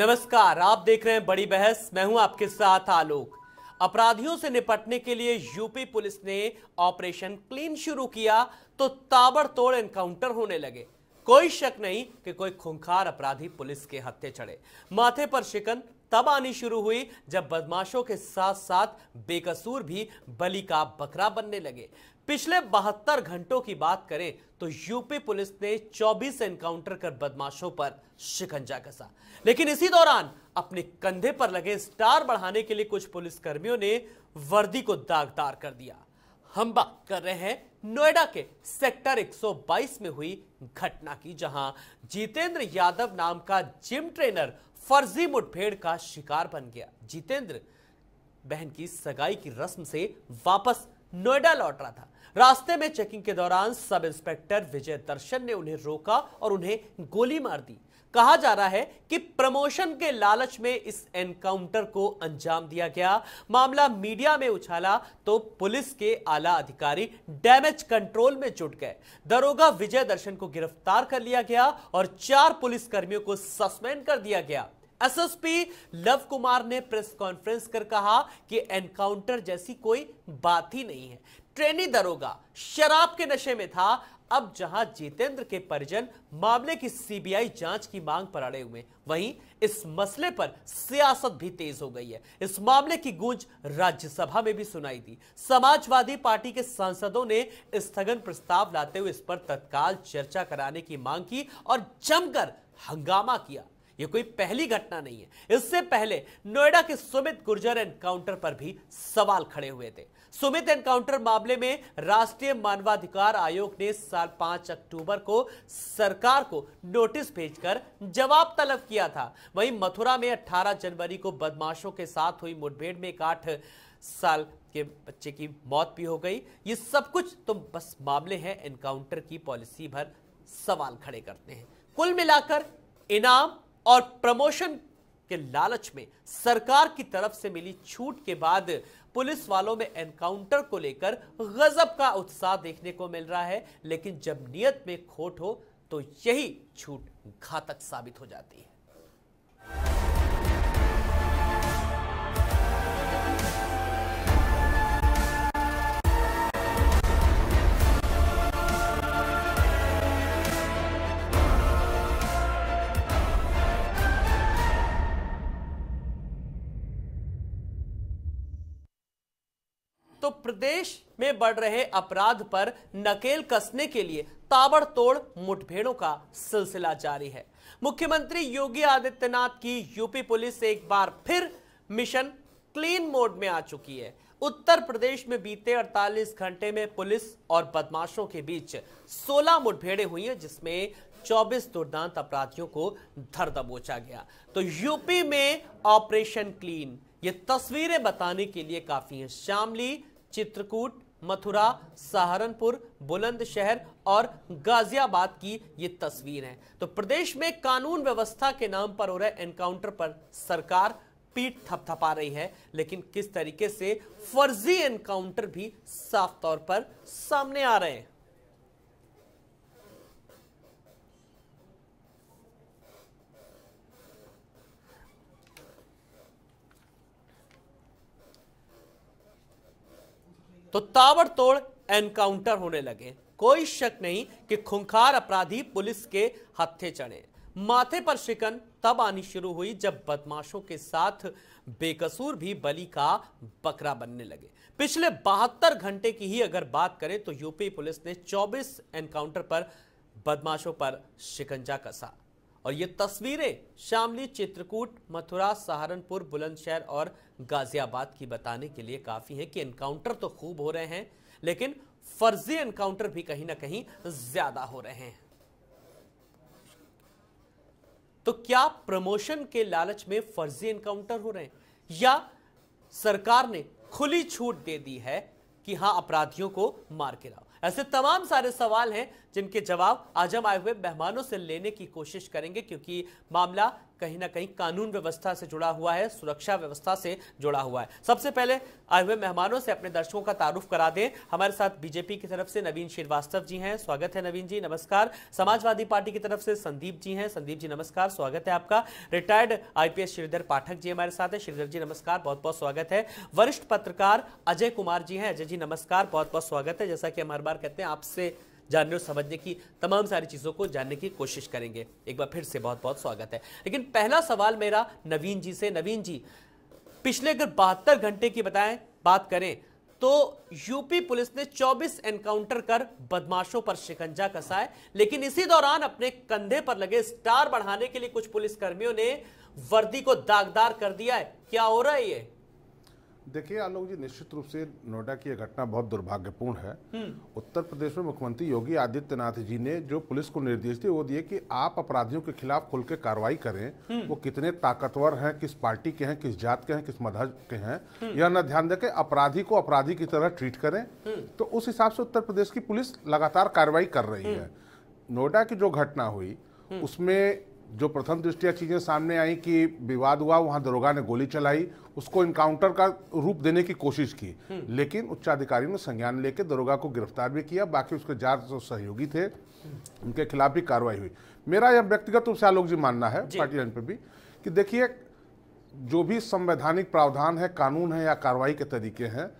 नमस्कार आप देख रहे हैं बड़ी बहस मैं हूं आपके साथ आलोक अपराधियों से निपटने के लिए यूपी पुलिस ने ऑपरेशन क्लीन शुरू किया तो ताबड़तोड़ एनकाउंटर होने लगे कोई शक नहीं कि कोई खुंखार अपराधी पुलिस के हत्थे चढ़े माथे पर शिकन तब आनी शुरू हुई जब बदमाशों के साथ साथ बेकसूर भी बलि का बकरा बनने लगे पिछले बहत्तर घंटों की बात करें तो यूपी पुलिस ने 24 एनकाउंटर कर बदमाशों पर शिकंजा कसा लेकिन इसी दौरान अपने कंधे पर लगे स्टार बढ़ाने के लिए कुछ पुलिसकर्मियों ने वर्दी को दागदार कर दिया हम बात कर रहे हैं नोएडा के सेक्टर 122 में हुई घटना की जहां जितेंद्र यादव नाम का जिम ट्रेनर फर्जी मुठभेड़ का शिकार बन गया जितेंद्र बहन की सगाई की रस्म से वापस नोएडा लौट रहा था रास्ते में चेकिंग के दौरान सब इंस्पेक्टर विजय दर्शन ने उन्हें रोका और उन्हें गोली मार दी कहा जा रहा है कि प्रमोशन के लालच में इस एनकाउंटर को अंजाम दिया गया मामला मीडिया में उछाला तो पुलिस के आला अधिकारी डैमेज कंट्रोल में जुट गए दरोगा विजय दर्शन को गिरफ्तार कर लिया गया और चार पुलिसकर्मियों को सस्पेंड कर दिया गया एसएसपी लव कुमार ने प्रेस कॉन्फ्रेंस कर कहा कि एनकाउंटर जैसी कोई बात ही नहीं है ट्रेनी दरोगा शराब के नशे में था अब जहां जितेंद्र के परिजन मामले की सीबीआई जांच की मांग पर अड़े हुए वहीं इस मसले पर सियासत भी तेज हो गई है इस मामले की गूंज राज्यसभा में भी सुनाई दी समाजवादी पार्टी के सांसदों ने स्थगन प्रस्ताव लाते हुए इस पर तत्काल चर्चा कराने की मांग की और जमकर हंगामा किया ये कोई पहली घटना नहीं है इससे पहले नोएडा के सुमित गुर्जर एनकाउंटर पर भी सवाल खड़े हुए थे सुमित एनकाउंटर मामले में राष्ट्रीय मानवाधिकार आयोग ने साल पांच अक्टूबर को सरकार को नोटिस भेजकर जवाब तलब किया था वहीं मथुरा में 18 जनवरी को बदमाशों के साथ हुई मुठभेड़ में एक आठ साल के बच्चे की मौत भी हो गई ये सब कुछ तो बस मामले हैं एनकाउंटर की पॉलिसी भर सवाल खड़े करते हैं कुल मिलाकर इनाम और प्रमोशन के लालच में सरकार की तरफ से मिली छूट के बाद पुलिस वालों में एनकाउंटर को लेकर गजब का उत्साह देखने को मिल रहा है लेकिन जब नियत में खोट हो तो यही छूट घातक साबित हो जाती है तो प्रदेश में बढ़ रहे अपराध पर नकेल कसने के लिए ताबड़तोड़ मुठभेड़ों का सिलसिला जारी है मुख्यमंत्री योगी आदित्यनाथ की यूपी पुलिस एक बार फिर मिशन क्लीन मोड में आ चुकी है उत्तर प्रदेश में बीते 48 घंटे में पुलिस और बदमाशों के बीच 16 मुठभेड़े हुई हैं जिसमें 24 दुर्दांत अपराधियों को धर दबोचा गया तो यूपी में ऑपरेशन क्लीन ये तस्वीरें बताने के लिए काफी हैं शामली चित्रकूट मथुरा सहारनपुर बुलंदशहर और गाजियाबाद की ये तस्वीर है तो प्रदेश में कानून व्यवस्था के नाम पर हो रहे एनकाउंटर पर सरकार पीठ थपथपा रही है लेकिन किस तरीके से फर्जी एनकाउंटर भी साफ तौर पर सामने आ रहे हैं तो ताबड़तोड़ एनकाउंटर होने लगे कोई शक नहीं कि खुंखार अपराधी पुलिस के हत्थे चढ़े माथे पर शिकन तब आनी शुरू हुई जब बदमाशों के साथ बेकसूर भी बलि का बकरा बनने लगे पिछले बहत्तर घंटे की ही अगर बात करें तो यूपी पुलिस ने 24 एनकाउंटर पर बदमाशों पर शिकंजा कसा और ये तस्वीरें शामली चित्रकूट मथुरा सहारनपुर बुलंदशहर और गाजियाबाद की बताने के लिए काफ़ी है कि एनकाउंटर तो खूब हो रहे हैं लेकिन फर्जी एनकाउंटर भी कहीं ना कहीं ज़्यादा हो रहे हैं तो क्या प्रमोशन के लालच में फर्जी एनकाउंटर हो रहे हैं या सरकार ने खुली छूट दे दी है कि हां अपराधियों को मार गिराओ ऐसे तमाम सारे सवाल हैं जिनके जवाब आज हम आए हुए मेहमानों से लेने की कोशिश करेंगे क्योंकि मामला कहीं ना कहीं कानून व्यवस्था से जुड़ा हुआ है सुरक्षा व्यवस्था से जुड़ा हुआ है सबसे पहले आए हुए मेहमानों से अपने दर्शकों का तारुफ करा दें हमारे साथ बीजेपी की तरफ से नवीन श्रीवास्तव जी हैं स्वागत है नवीन जी नमस्कार समाजवादी पार्टी की तरफ से संदीप जी हैं संदीप जी नमस्कार स्वागत है आपका रिटायर्ड आईपीएस श्रीधर पाठक जी हमारे साथ है श्रीधर जी नमस्कार बहुत बहुत स्वागत है वरिष्ठ पत्रकार अजय कुमार जी हैं अजय जी नमस्कार बहुत बहुत स्वागत है जैसा कि हम हर बार कहते हैं आपसे जानने और समझने की तमाम सारी चीज़ों को जानने की कोशिश करेंगे एक बार फिर से बहुत बहुत स्वागत है लेकिन पहला सवाल मेरा नवीन जी से नवीन जी पिछले अगर बहत्तर घंटे की बताएं बात करें तो यूपी पुलिस ने 24 एनकाउंटर कर बदमाशों पर शिकंजा कसा है लेकिन इसी दौरान अपने कंधे पर लगे स्टार बढ़ाने के लिए कुछ पुलिसकर्मियों ने वर्दी को दागदार कर दिया है क्या हो रहा है ये देखिए आलोक जी निश्चित रूप से नोएडा की यह घटना बहुत दुर्भाग्यपूर्ण है हम्म। उत्तर प्रदेश में मुख्यमंत्री योगी आदित्यनाथ जी ने जो पुलिस को निर्देश दिए वो दिए कि आप अपराधियों के खिलाफ खुल के कार्रवाई करें हम्म। वो कितने ताकतवर हैं किस पार्टी के हैं किस जात के हैं किस मदह के हैं हम्म। यह न ध्यान दें अपराधी को अपराधी की तरह ट्रीट करें तो उस हिसाब से उत्तर प्रदेश की पुलिस लगातार कार्रवाई कर रही है नोएडा की जो घटना हुई उसमें जो प्रथम दृष्टिया चीज़ें सामने आई कि विवाद हुआ वहाँ दरोगा ने गोली चलाई उसको इनकाउंटर का रूप देने की कोशिश की हम्म। लेकिन उच्चाधिकारी ने संज्ञान लेके दरोगा को गिरफ्तार भी किया बाकी उसके चार जो सहयोगी थे हम्म। उनके खिलाफ भी कार्रवाई हुई मेरा यह व्यक्तिगत रूप से आलोक जी मानना है पार्टी लाइन पर भी कि देखिए जो भी संवैधानिक प्रावधान है कानून है या कार्रवाई के तरीके हैं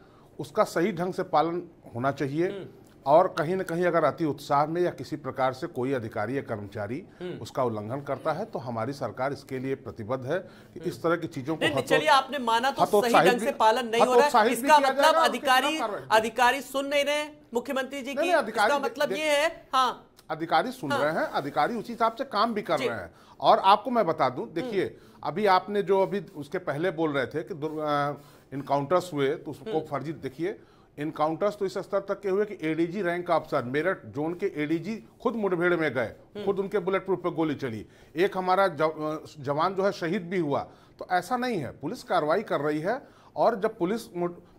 उसका सही ढंग से पालन होना चाहिए हम्म। और कहीं ना कहीं अगर अति उत्साह में या किसी प्रकार से कोई अधिकारी या कर्मचारी हम्म। उसका उल्लंघन करता है तो हमारी सरकार इसके लिए प्रतिबद्ध है कि इस हम्म। तरह की चीजों को चलिए आपने माना तो सही ढंग से पालन नहीं हो रहा है इसका मतलब अधिकारी अधिकारी सुन नहीं रहे मुख्यमंत्री जी की अधिकारी मतलब ये है हाँ अधिकारी सुन हाँ। रहे हैं अधिकारी उसी हिसाब से काम भी कर रहे हैं और आपको मैं बता दूं देखिए हम्म। अभी आपने जो अभी उसके पहले बोल रहे थे कि इनकाउंटर्स हुए तो उसको फर्जी देखिए इनकाउंटर्स तो इस स्तर तक के हुए कि एडीजी रैंक का अफसर मेरठ जोन के एडीजी खुद मुठभेड़ में गए खुद उनके बुलेट प्रूफ पर गोली चली एक हमारा जवान जो है शहीद भी हुआ तो ऐसा नहीं है पुलिस कार्रवाई कर रही है और जब पुलिस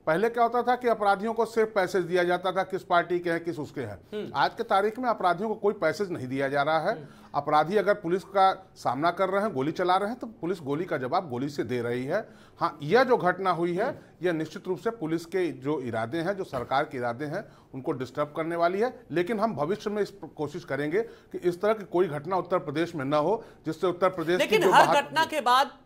पहले क्या होता था कि अपराधियों को सिर्फ पैसेज दिया जाता था किस पार्टी के हैं किस उसके हैं हम्म। आज के तारीख में अपराधियों को कोई पैसेज नहीं दिया जा रहा है अपराधी अगर पुलिस का सामना कर रहे हैं गोली चला रहे हैं तो पुलिस गोली का जवाब गोली से दे रही है हाँ यह जो घटना हुई है यह निश्चित रूप से पुलिस के जो इरादे हैं जो सरकार के इरादे हैं उनको डिस्टर्ब करने वाली है लेकिन हम भविष्य में इस कोशिश करेंगे कि इस तरह की कोई घटना उत्तर प्रदेश में न हो जिससे उत्तर प्रदेश लेकिन हर घटना के बाद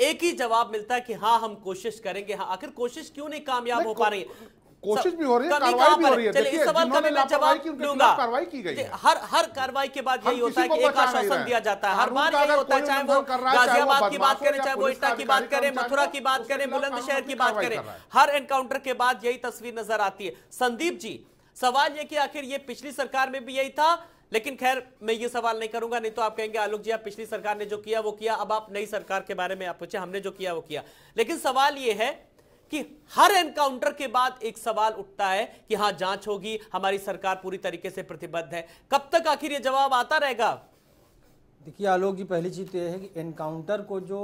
एक ही जवाब मिलता है कि हाँ हम कोशिश करेंगे हाँ आखिर कोशिश क्यों नहीं कामयाब हो पा रही है कोशिश भी हो रही है कार्रवाई भी हो रही है इस सवाल का मैं जवाब दूंगा कार्रवाई की गई हर हर कार्रवाई के बाद यही होता है कि एक आश्वासन दिया जाता है हर बार यही होता है चाहे वो गाजियाबाद की बात करें चाहे वो इटा की बात करें मथुरा की बात करें बुलंदशहर की बात करें हर एनकाउंटर के बाद यही तस्वीर नजर आती है संदीप जी सवाल ये कि आखिर ये पिछली सरकार में भी यही था लेकिन खैर मैं ये सवाल नहीं करूंगा नहीं तो आप कहेंगे आलोक जी आप पिछली सरकार ने जो किया वो किया अब आप नई सरकार के बारे में आप पूछे हमने जो किया वो किया लेकिन सवाल ये है कि हर एनकाउंटर के बाद एक सवाल उठता है कि हाँ जांच होगी हमारी सरकार पूरी तरीके से प्रतिबद्ध है कब तक आखिर ये जवाब आता रहेगा देखिए आलोक जी पहली चीज तो यह है कि एनकाउंटर को जो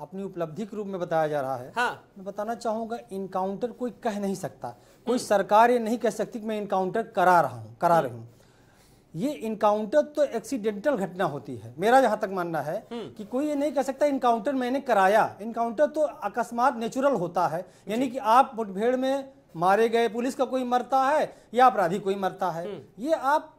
अपनी उपलब्धि के रूप में बताया जा रहा है हाँ। मैं बताना चाहूंगा इनकाउंटर कोई कह नहीं सकता कोई हम्म। सरकार ये नहीं कह सकती कि मैं इनकाउंटर करा रहा हूँ करा हम्म। रही हूँ ये इनकाउंटर तो एक्सीडेंटल घटना होती है मेरा जहां तक मानना है हम्म। कि कोई ये नहीं कह सकता इनकाउंटर मैंने कराया इनकाउंटर तो अकस्मात नेचुरल होता है यानी कि आप मुठभेड़ में मारे गए पुलिस का कोई मरता है या अपराधी कोई मरता है हम्म। ये आप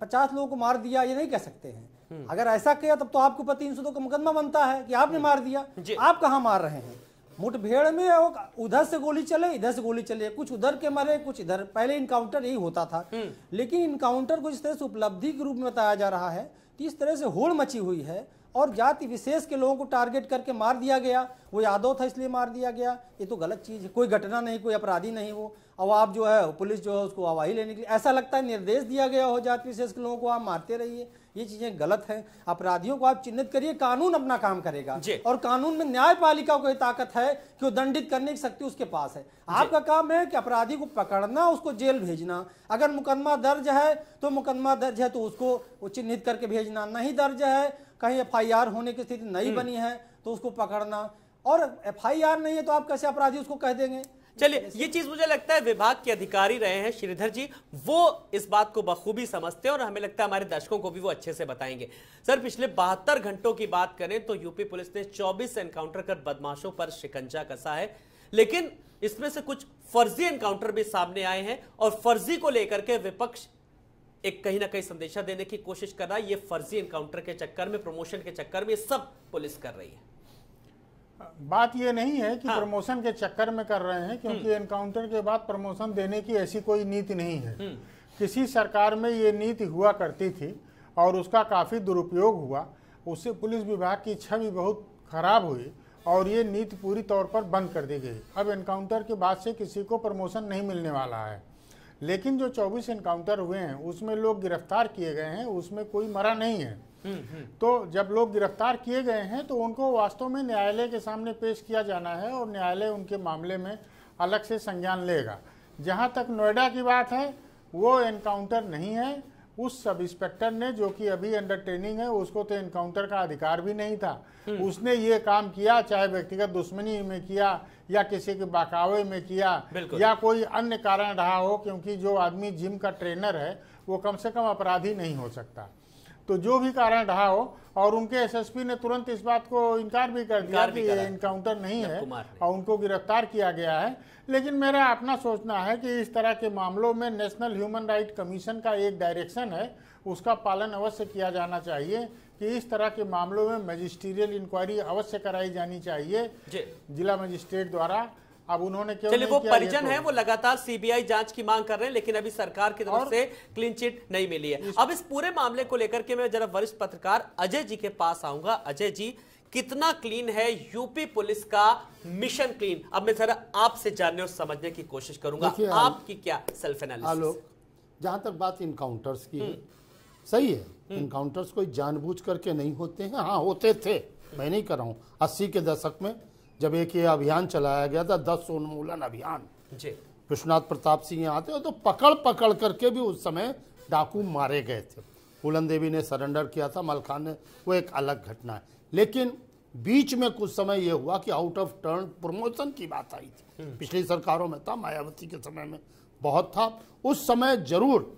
पचास लोगों को मार दिया ये नहीं कह सकते हैं हम्म। अगर ऐसा किया तब तो आपके ऊपर तीन सौ दो का मुकदमा बनता है कि आपने मार दिया आप कहाँ मार रहे हैं मुठभेड़ में उधर से गोली चले इधर से गोली चले कुछ उधर के मरे कुछ इधर पहले इनकाउंटर यही होता था हम्म। लेकिन इनकाउंटर को जिस तरह से उपलब्धि के रूप में बताया जा रहा है कि इस तरह से होड़ मची हुई है और जाति विशेष के लोगों को टारगेट करके मार दिया गया वो यादव था इसलिए मार दिया गया ये तो गलत चीज़ है कोई घटना नहीं कोई अपराधी नहीं वो अब आप जो है पुलिस जो है उसको आवाही लेने के लिए ऐसा लगता है निर्देश दिया गया हो जाति विशेष के लोगों को आप मारते रहिए ये चीजें गलत हैं अपराधियों को आप चिन्हित करिए कानून अपना काम करेगा और कानून में न्यायपालिका को ताकत है कि वो दंडित करने की शक्ति उसके पास है आपका काम है कि अपराधी को पकड़ना उसको जेल भेजना अगर मुकदमा दर्ज है तो मुकदमा दर्ज है तो उसको चिन्हित करके भेजना नहीं दर्ज है कहीं एफ होने की स्थिति नहीं हम्म। बनी है तो उसको पकड़ना और एफ नहीं है तो आप कैसे अपराधी उसको कह देंगे चलिए ये चीज मुझे लगता है विभाग के अधिकारी रहे हैं श्रीधर जी वो इस बात को बखूबी समझते हैं और हमें लगता है हमारे दर्शकों को भी वो अच्छे से बताएंगे सर पिछले बहत्तर घंटों की बात करें तो यूपी पुलिस ने चौबीस एनकाउंटर कर बदमाशों पर शिकंजा कसा है लेकिन इसमें से कुछ फर्जी एनकाउंटर भी सामने आए हैं और फर्जी को लेकर के विपक्ष एक कहीं ना कहीं संदेशा देने की कोशिश कर रहा है ये फर्जी एनकाउंटर के चक्कर में प्रमोशन के चक्कर में सब पुलिस कर रही है बात ये नहीं है कि हाँ। प्रमोशन के चक्कर में कर रहे हैं क्योंकि हम्म। एनकाउंटर के बाद प्रमोशन देने की ऐसी कोई नीति नहीं है हम्म। किसी सरकार में ये नीति हुआ करती थी और उसका काफ़ी दुरुपयोग हुआ उससे पुलिस विभाग की छवि बहुत खराब हुई और ये नीति पूरी तौर पर बंद कर दी गई अब एनकाउंटर के बाद से किसी को प्रमोशन नहीं मिलने वाला है लेकिन जो 24 एनकाउंटर हुए हैं उसमें लोग गिरफ्तार किए गए हैं उसमें कोई मरा नहीं है तो जब लोग गिरफ्तार किए गए हैं तो उनको वास्तव में न्यायालय के सामने पेश किया जाना है और न्यायालय उनके मामले में अलग से संज्ञान लेगा जहाँ तक नोएडा की बात है वो एनकाउंटर नहीं है उस सब इंस्पेक्टर ने जो कि अभी अंडर ट्रेनिंग है उसको तो एनकाउंटर का अधिकार भी नहीं था हम्म। उसने ये काम किया चाहे व्यक्तिगत दुश्मनी में किया या किसी के बाकावे में किया या कोई अन्य कारण रहा हो क्योंकि जो आदमी जिम का ट्रेनर है वो कम से कम अपराधी नहीं हो सकता तो जो भी कारण रहा हो और उनके एसएसपी ने तुरंत इस बात को इनकार भी कर दिया कि ये इनकाउंटर नहीं है और उनको गिरफ्तार किया गया है लेकिन मेरा अपना सोचना है कि इस तरह के मामलों में नेशनल ह्यूमन राइट कमीशन का एक डायरेक्शन है उसका पालन अवश्य किया जाना चाहिए कि इस तरह के मामलों में मजिस्ट्रियल इंक्वायरी अवश्य कराई जानी चाहिए जिला मजिस्ट्रेट द्वारा अब उन्होंने क्यों चलिए वो परिजन तो? है वो लगातार सीबीआई जांच की मांग कर रहे हैं लेकिन अभी सरकार की तरफ से क्लीन चिट नहीं मिली है अब इस पूरे मामले को लेकर के मैं जरा वरिष्ठ पत्रकार अजय जी के पास आऊंगा अजय जी कितना क्लीन है यूपी पुलिस का मिशन क्लीन अब मैं जरा आपसे जानने और समझने की कोशिश करूंगा आपकी क्या सेल्फ एनालिसिस जहां तक बात इनकाउंटर्स की सही है इनकाउंटर्स हम्म। कोई जानबूझ करके नहीं होते हैं हाँ होते थे मैं नहीं कर रहा हूँ अस्सी के दशक में जब एक ये अभियान चलाया गया था दस उन्मूलन अभियान जी विश्वनाथ प्रताप सिंह यहाँ थे तो पकड़ पकड़ करके भी उस समय डाकू मारे गए थे फूलन देवी ने सरेंडर किया था मलखान ने वो एक अलग घटना है लेकिन बीच में कुछ समय ये हुआ कि आउट ऑफ टर्न प्रमोशन की बात आई थी हम्म। पिछली सरकारों में था मायावती के समय में बहुत था उस समय जरूर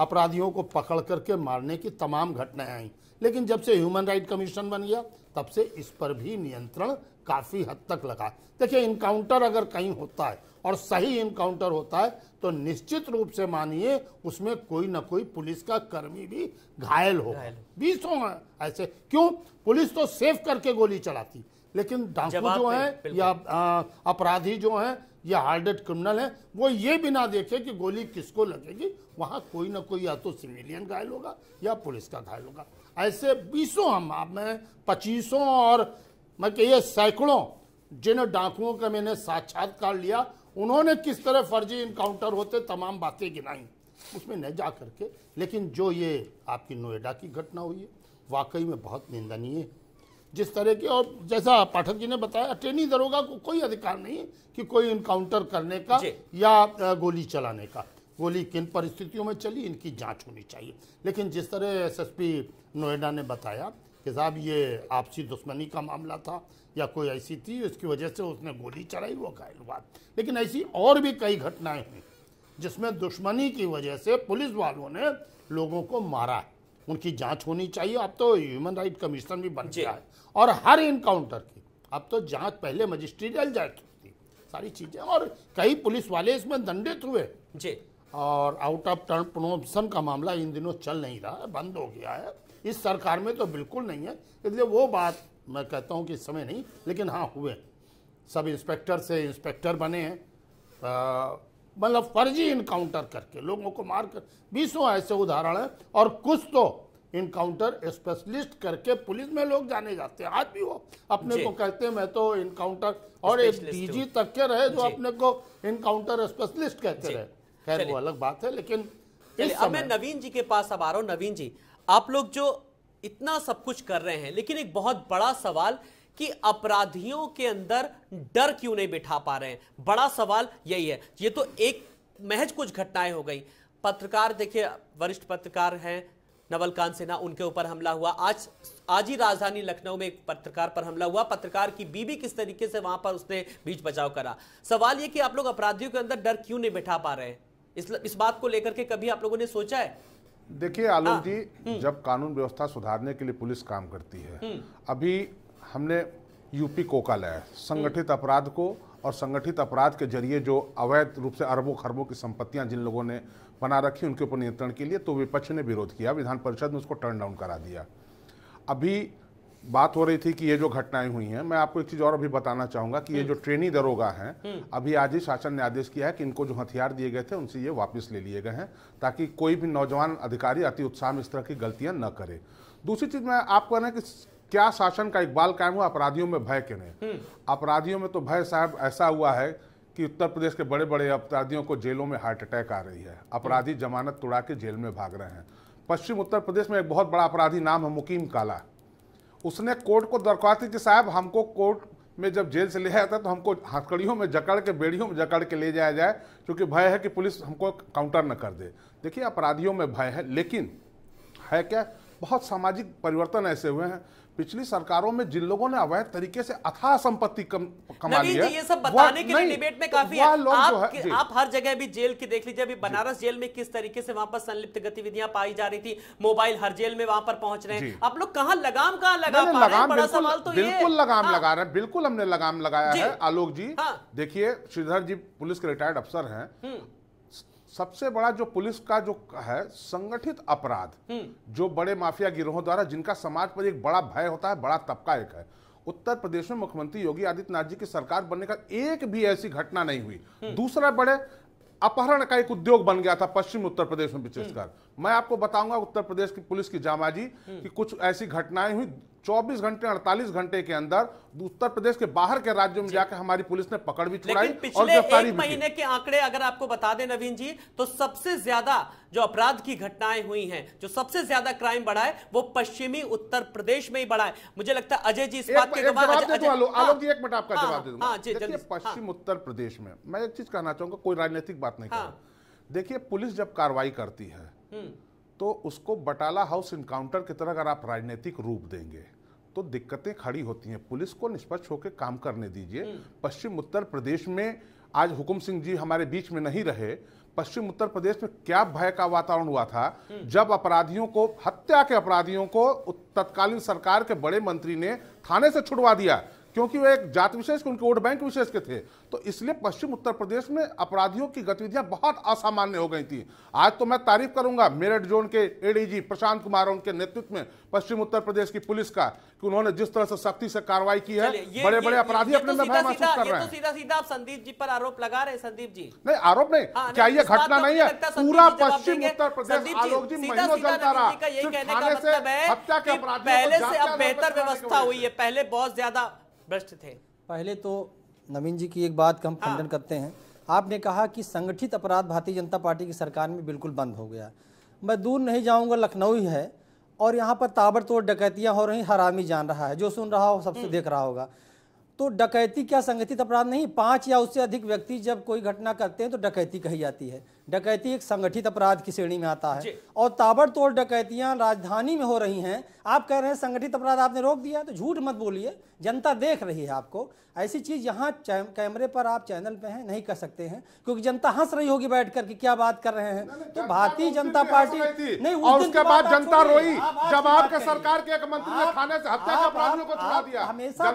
अपराधियों को पकड़ करके मारने की तमाम घटनाएं आई लेकिन जब से ह्यूमन राइट कमीशन बन गया तब से इस पर भी नियंत्रण काफ़ी हद तक लगा देखिए इनकाउंटर अगर कहीं होता है और सही इनकाउंटर होता है तो निश्चित रूप से मानिए उसमें कोई ना कोई पुलिस का कर्मी भी घायल हो बीसों हैं ऐसे क्यों पुलिस तो सेफ करके गोली चलाती लेकिन डाकू जो है या अपराधी जो है ये हार्डेड क्रिमिनल है वो ये भी ना देखे कि गोली किसको लगेगी वहाँ कोई ना कोई या तो सिविलियन घायल होगा या पुलिस का घायल होगा ऐसे बीसों हम आप में पच्चीसों और मैं कहिए सैकड़ों जिन डाकुओं का मैंने साक्षात्कार लिया उन्होंने किस तरह फर्जी इनकाउंटर होते तमाम बातें गिनाई उसमें न जा करके लेकिन जो ये आपकी नोएडा की घटना हुई है वाकई में बहुत निंदनीय है जिस तरह के और जैसा पाठक जी ने बताया अटर्नी दरोगा को कोई अधिकार नहीं कि कोई इनकाउंटर करने का या गोली चलाने का गोली किन परिस्थितियों में चली इनकी जांच होनी चाहिए लेकिन जिस तरह एसएसपी नोएडा ने बताया कि साहब ये आपसी दुश्मनी का मामला था या कोई ऐसी थी उसकी वजह से उसने गोली चलाई वो घायल हुआ लेकिन ऐसी और भी कई घटनाएं हुई जिसमें दुश्मनी की वजह से पुलिस वालों ने लोगों को मारा उनकी जांच होनी चाहिए अब तो ह्यूमन राइट कमीशन भी बन गया है और हर इनकाउंटर की अब तो जांच पहले मजिस्ट्रियल जांच थी सारी चीज़ें और कई पुलिस वाले इसमें दंडित हुए जी और आउट ऑफ टर्न प्रमोशन का मामला इन दिनों चल नहीं रहा है बंद हो गया है इस सरकार में तो बिल्कुल नहीं है इसलिए वो बात मैं कहता हूँ कि इस समय नहीं लेकिन हाँ हुए सब इंस्पेक्टर से इंस्पेक्टर बने हैं मतलब फर्जी इनकाउंटर करके लोगों को मार कर बीसों ऐसे उदाहरण हैं और कुछ तो इनकाउंटर स्पेशलिस्ट करके पुलिस में लोग जाने जाते हैं आज भी वो अपने को कहते हैं मैं तो इनकाउंटर और एक डीजी तक के रहे जो अपने को इनकाउंटर स्पेशलिस्ट कहते रहे खैर वो अलग बात है लेकिन अब मैं नवीन जी के पास अब आ रहा हूँ नवीन जी आप लोग जो इतना सब कुछ कर रहे हैं लेकिन एक बहुत बड़ा सवाल कि अपराधियों के अंदर डर क्यों नहीं बिठा पा रहे हैं बड़ा सवाल यही है ये तो एक महज कुछ घटनाएं हो गई पत्रकार देखिए वरिष्ठ पत्रकार हैं नवलकांत सिन्हा उनके ऊपर हमला हुआ आज आज ही राजधानी लखनऊ में एक पत्रकार पर हमला हुआ पत्रकार की बीबी किस तरीके से वहां पर उसने बीच बचाव करा सवाल ये कि आप लोग अपराधियों के अंदर डर क्यों नहीं बैठा पा रहे इस, इस बात को लेकर के कभी आप लोगों ने सोचा है देखिए आलोक हाँ। जी हम्म। जब कानून व्यवस्था सुधारने के लिए पुलिस काम करती है हम्म। अभी हमने यूपी कोका लाया संगठित हम्म। अपराध को और संगठित अपराध के जरिए जो अवैध रूप से अरबों खरबों की संपत्तियां जिन लोगों ने बना रखी उनके ऊपर नियंत्रण के लिए तो विपक्ष ने विरोध किया विधान परिषद ने उसको टर्न डाउन करा दिया अभी बात हो रही थी कि ये जो घटनाएं हुई हैं मैं आपको एक चीज़ और अभी बताना चाहूंगा कि ये हम्म। जो ट्रेनी दरोगा हैं हम्म। अभी आज ही शासन ने आदेश किया है कि इनको जो हथियार दिए गए थे उनसे ये वापस ले लिए गए हैं ताकि कोई भी नौजवान अधिकारी अति उत्साह में इस तरह की गलतियां न करे दूसरी चीज़ मैं आपको कहना कि क्या शासन का इकबाल कायम हुआ अपराधियों में भय के नहीं हम्म। अपराधियों में तो भय साहब ऐसा हुआ है कि उत्तर प्रदेश के बड़े बड़े अपराधियों को जेलों में हार्ट अटैक आ रही है अपराधी हम्म। जमानत तोड़ा के जेल में भाग रहे हैं पश्चिम उत्तर प्रदेश में एक बहुत बड़ा अपराधी नाम है मुकीम काला उसने कोर्ट को दरख्वास्त दी कि साहब हमको कोर्ट में जब जेल से ले जाता तो हमको हथकड़ियों में जकड़ के बेड़ियों में जकड़ के ले जाया जाए क्योंकि भय है कि पुलिस हमको काउंटर न कर दे देखिए अपराधियों में भय है लेकिन है क्या बहुत सामाजिक परिवर्तन ऐसे हुए हैं पिछली सरकारों में जिन लोगों ने अवैध तरीके से अथा संपत्ति कम, कमा ली है ये सब बताने के लिए डिबेट में काफी है आप, है, आप हर जगह भी जेल की देख लीजिए अभी बनारस जेल में किस तरीके से वहां पर संलिप्त गतिविधियां पाई जा रही थी मोबाइल हर जेल में वहां पर पहुंच रहे हैं आप लोग कहाँ लगाम कहाँ लगा रहे बड़ा सवाल तो बिल्कुल लगाम हाँ। लगा रहे हैं बिल्कुल हमने लगाम लगाया है आलोक जी हाँ। देखिए श्रीधर जी पुलिस के रिटायर्ड अफसर है हम्म। सबसे बड़ा जो पुलिस का जो है संगठित अपराध हम्म। जो बड़े माफिया गिरोहों द्वारा जिनका समाज पर एक बड़ा भय होता है बड़ा तबका एक है उत्तर प्रदेश में मुख्यमंत्री योगी आदित्यनाथ जी की सरकार बनने का एक भी ऐसी घटना नहीं हुई हम्म। दूसरा बड़े अपहरण का एक उद्योग बन गया था पश्चिम उत्तर प्रदेश में विशेषकर हम्म। मैं आपको बताऊंगा उत्तर प्रदेश की पुलिस की जामाजी कि कुछ ऐसी घटनाएं हुई 24 घंटे 48 घंटे के अंदर उत्तर प्रदेश के बाहर के राज्यों में जाकर हमारी पुलिस ने पकड़ भी छुड़ाई और गिरफ्तारी भी महीने के आंकड़े अगर आपको बता दें नवीन जी तो सबसे ज्यादा जो अपराध की घटनाएं हुई हैं जो सबसे ज्यादा क्राइम बढ़ा है वो पश्चिमी उत्तर प्रदेश में ही बढ़ा है मुझे लगता है अजय जी इस बात के एक तो हाँ, मिनट आपका हाँ, जवाब दे दूंगा हाँ, पश्चिम उत्तर प्रदेश में मैं एक चीज कहना चाहूंगा कोई राजनीतिक बात नहीं देखिए पुलिस जब कार्रवाई करती है हम्म। तो उसको बटाला हाउस इनकाउंटर की तरह अगर आप राजनीतिक रूप देंगे तो दिक्कतें खड़ी होती हैं पुलिस को निष्पक्ष होकर काम करने दीजिए हम्म। पश्चिम उत्तर प्रदेश में आज हुकुम सिंह जी हमारे बीच में नहीं रहे पश्चिम उत्तर प्रदेश में क्या भय का वातावरण हुआ था हम्म। जब अपराधियों को हत्या के अपराधियों को तत्कालीन सरकार के बड़े मंत्री ने थाने से छुड़वा दिया क्योंकि वे एक जात विशेष के उनके वोट बैंक विशेष के थे तो इसलिए पश्चिम उत्तर प्रदेश में अपराधियों की गतिविधियां बहुत असामान्य हो गई थी आज तो मैं तारीफ करूंगा मेरठ जोन के एडीजी प्रशांत कुमार उनके नेतृत्व में पश्चिम उत्तर प्रदेश की पुलिस का कि उन्होंने जिस तरह से सख्ती से कार्रवाई की है ये, बड़े ये, बड़े अपराधी अपने तो तो संदीप जी पर आरोप लगा रहे हैं संदीप जी नहीं आरोप नहीं हाँ, क्या ये घटना नहीं है पूरा पश्चिम उत्तर प्रदेश आलोक जी महीनों चलता रहा मतलब पहले से अब बेहतर व्यवस्था हुई है पहले बहुत ज्यादा भ्रष्ट थे पहले तो नवीन जी की एक बात का हम हाँ। खंडन हाँ। करते हैं आपने कहा कि संगठित अपराध भारतीय जनता पार्टी की सरकार में बिल्कुल बंद हो गया मैं दूर नहीं जाऊंगा लखनऊ ही है और यहाँ पर ताबड़तोड़ डकैतियाँ हो रही हरामी जान रहा है जो सुन रहा हो सबसे हम्म। देख रहा होगा तो डकैती क्या संगठित अपराध नहीं पाँच या उससे अधिक व्यक्ति जब कोई घटना करते हैं तो डकैती कही जाती है डकैती एक संगठित अपराध की श्रेणी में आता है और ताबड़तोड़ डकैतियां राजधानी में हो रही हैं आप कह रहे हैं संगठित अपराध आपने रोक दिया तो झूठ मत बोलिए जनता देख रही है आपको ऐसी चीज़ यहाँ कैमरे पर आप चैनल पे हैं नहीं कर सकते हैं क्योंकि जनता हंस रही होगी बैठ कर क्या बात कर रहे हैं तो भारतीय जनता पार्टी नहीं और उसके बाद जनता रोई जब आपके सरकार के एक मंत्री ने से हत्या को दिया हमेशा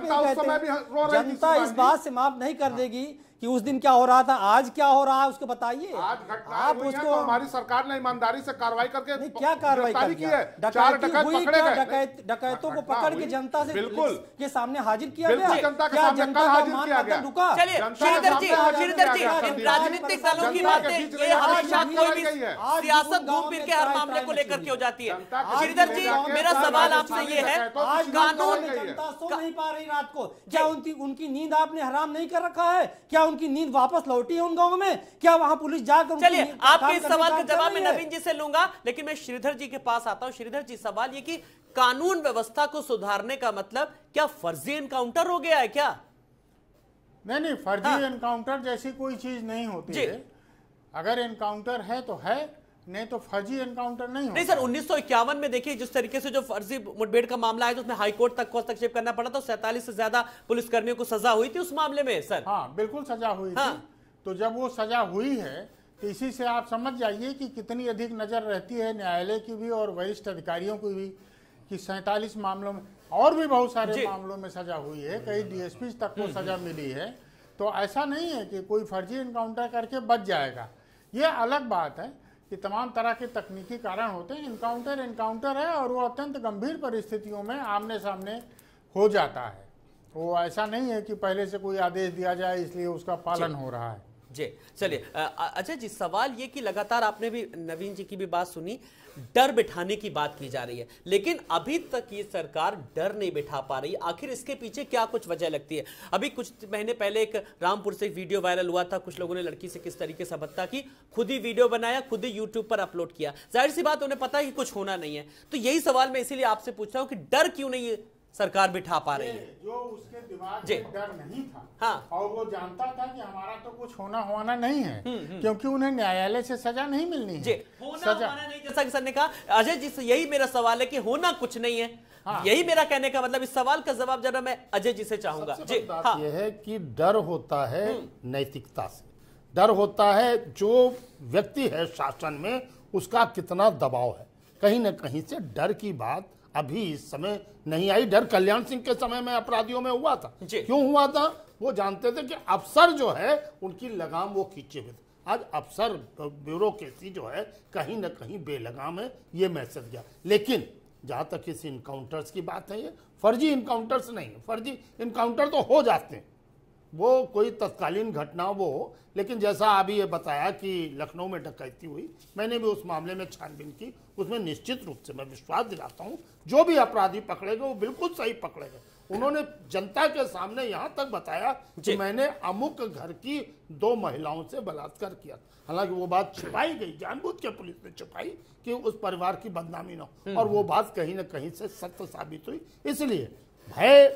जनता इस बात से माफ नहीं कर हाँ। देगी कि उस दिन क्या हो रहा था आज क्या हो रहा है उसको बताइए आप उसको तो हमारी सरकार ने ईमानदारी से कार्रवाई करके नहीं क्या कार्रवाई की है डकैती हुई क्या डकैत डकैतों को पकड़ के जनता से बिल्कुल के सामने हाजिर किया गया जनता क्या जनता का मान पत्र रुका राजनीतिक दलों की बातें घूम फिर के हर मामले को लेकर के हो जाती है श्रीधर जी मेरा सवाल आपसे ये है तो आज कानून जनता सो नहीं पा रही रात को क्या उनकी उनकी नींद आपने हराम नहीं कर रखा है क्या उनकी नींद वापस लौटी है उन गाँव में क्या वहाँ पुलिस जाकर चलिए आपके इस सवाल का जवाब मैं नवीन जी से लूंगा लेकिन मैं श्रीधर जी के पास आता हूँ श्रीधर जी सवाल ये कि कानून व्यवस्था को सुधारने का मतलब क्या फर्जी एनकाउंटर हो गया है क्या नहीं नहीं फर्जी हाँ। एनकाउंटर जैसी कोई चीज नहीं होती है अगर एनकाउंटर है तो है नहीं तो फर्जी एनकाउंटर नहीं नहीं सर उन्नीस में देखिए जिस तरीके से जो फर्जी मुठभेड़ का मामला है तो उसमें हाईकोर्ट तक को हस्तक्षेप करना पड़ा था सैतालीस से ज्यादा पुलिसकर्मियों को सजा हुई थी उस मामले में सर हाँ बिल्कुल सजा हुई हाँ। थी तो जब वो सजा हुई है तो इसी से आप समझ जाइए कि कितनी अधिक नजर रहती है न्यायालय की भी और वरिष्ठ अधिकारियों की भी कि सैतालीस मामलों में और भी बहुत सारे मामलों में सजा हुई है कई डीएसपी हम्म, हम्म। तक को हम्म, सजा मिली है तो ऐसा नहीं है कि कोई फर्जी इनकाउंटर करके बच जाएगा ये अलग बात है कि तमाम तरह के तकनीकी कारण होते हैं इनकाउंटर इनकाउंटर है और वो अत्यंत गंभीर परिस्थितियों में आमने सामने हो जाता है वो ऐसा नहीं है कि पहले से कोई आदेश दिया जाए इसलिए उसका पालन हो रहा है जी चलिए अच्छा जी सवाल ये कि लगातार आपने भी नवीन जी की भी बात सुनी डर बिठाने की बात की जा रही है लेकिन अभी तक ये सरकार डर नहीं बिठा पा रही आखिर इसके पीछे क्या कुछ वजह लगती है अभी कुछ महीने पहले एक रामपुर से वीडियो वायरल हुआ था कुछ लोगों ने लड़की से किस तरीके से भत्ता की खुद ही वीडियो बनाया खुद ही यूट्यूब पर अपलोड किया जाहिर सी बात उन्हें पता है कि कुछ होना नहीं है तो यही सवाल मैं इसीलिए आपसे पूछ रहा हूँ कि डर क्यों नहीं सरकार बिठा पा रही है जो उसके दिमाग में डर नहीं था हाँ और वो जानता था कि हमारा तो कुछ होना होना नहीं है हम्म, हम्म। क्योंकि उन्हें न्यायालय से सजा नहीं मिलनी है सजा जैसा कि सर ने कहा अजय जी से यही मेरा सवाल है कि होना कुछ नहीं है हाँ। यही मेरा कहने का मतलब इस सवाल का जवाब जरा मैं अजय जी से चाहूंगा जी हाँ। यह है कि डर होता है हम्म। नैतिकता से डर होता है जो व्यक्ति है शासन में उसका कितना दबाव है कहीं ना कहीं से डर की बात अभी इस समय नहीं आई डर कल्याण सिंह के समय में अपराधियों में हुआ था क्यों हुआ था वो जानते थे कि अफसर जो है उनकी लगाम वो खींचे हुए थे आज अफसर ब्यूरोक्रेसी जो है कहीं ना कहीं बेलगाम है ये मैसेज गया लेकिन जहाँ तक इस इनकाउंटर्स की बात है ये फर्जी इनकाउंटर्स नहीं है फर्जी इनकाउंटर तो हो जाते हैं वो कोई तत्कालीन घटना वो हो लेकिन जैसा अभी ये बताया कि लखनऊ में डकैती हुई मैंने भी उस मामले में छानबीन की उसमें निश्चित रूप से मैं विश्वास दिलाता हूँ जो भी अपराधी पकड़े गए वो बिल्कुल सही पकड़े गए उन्होंने जनता के सामने यहाँ तक बताया कि मैंने अमुक घर की दो महिलाओं से बलात्कार किया हालांकि वो बात छुपाई गई जानबूझ के पुलिस ने छुपाई कि उस परिवार की बदनामी ना हो हम्म। और वो बात कहीं ना कहीं से सत्य साबित हुई इसलिए भय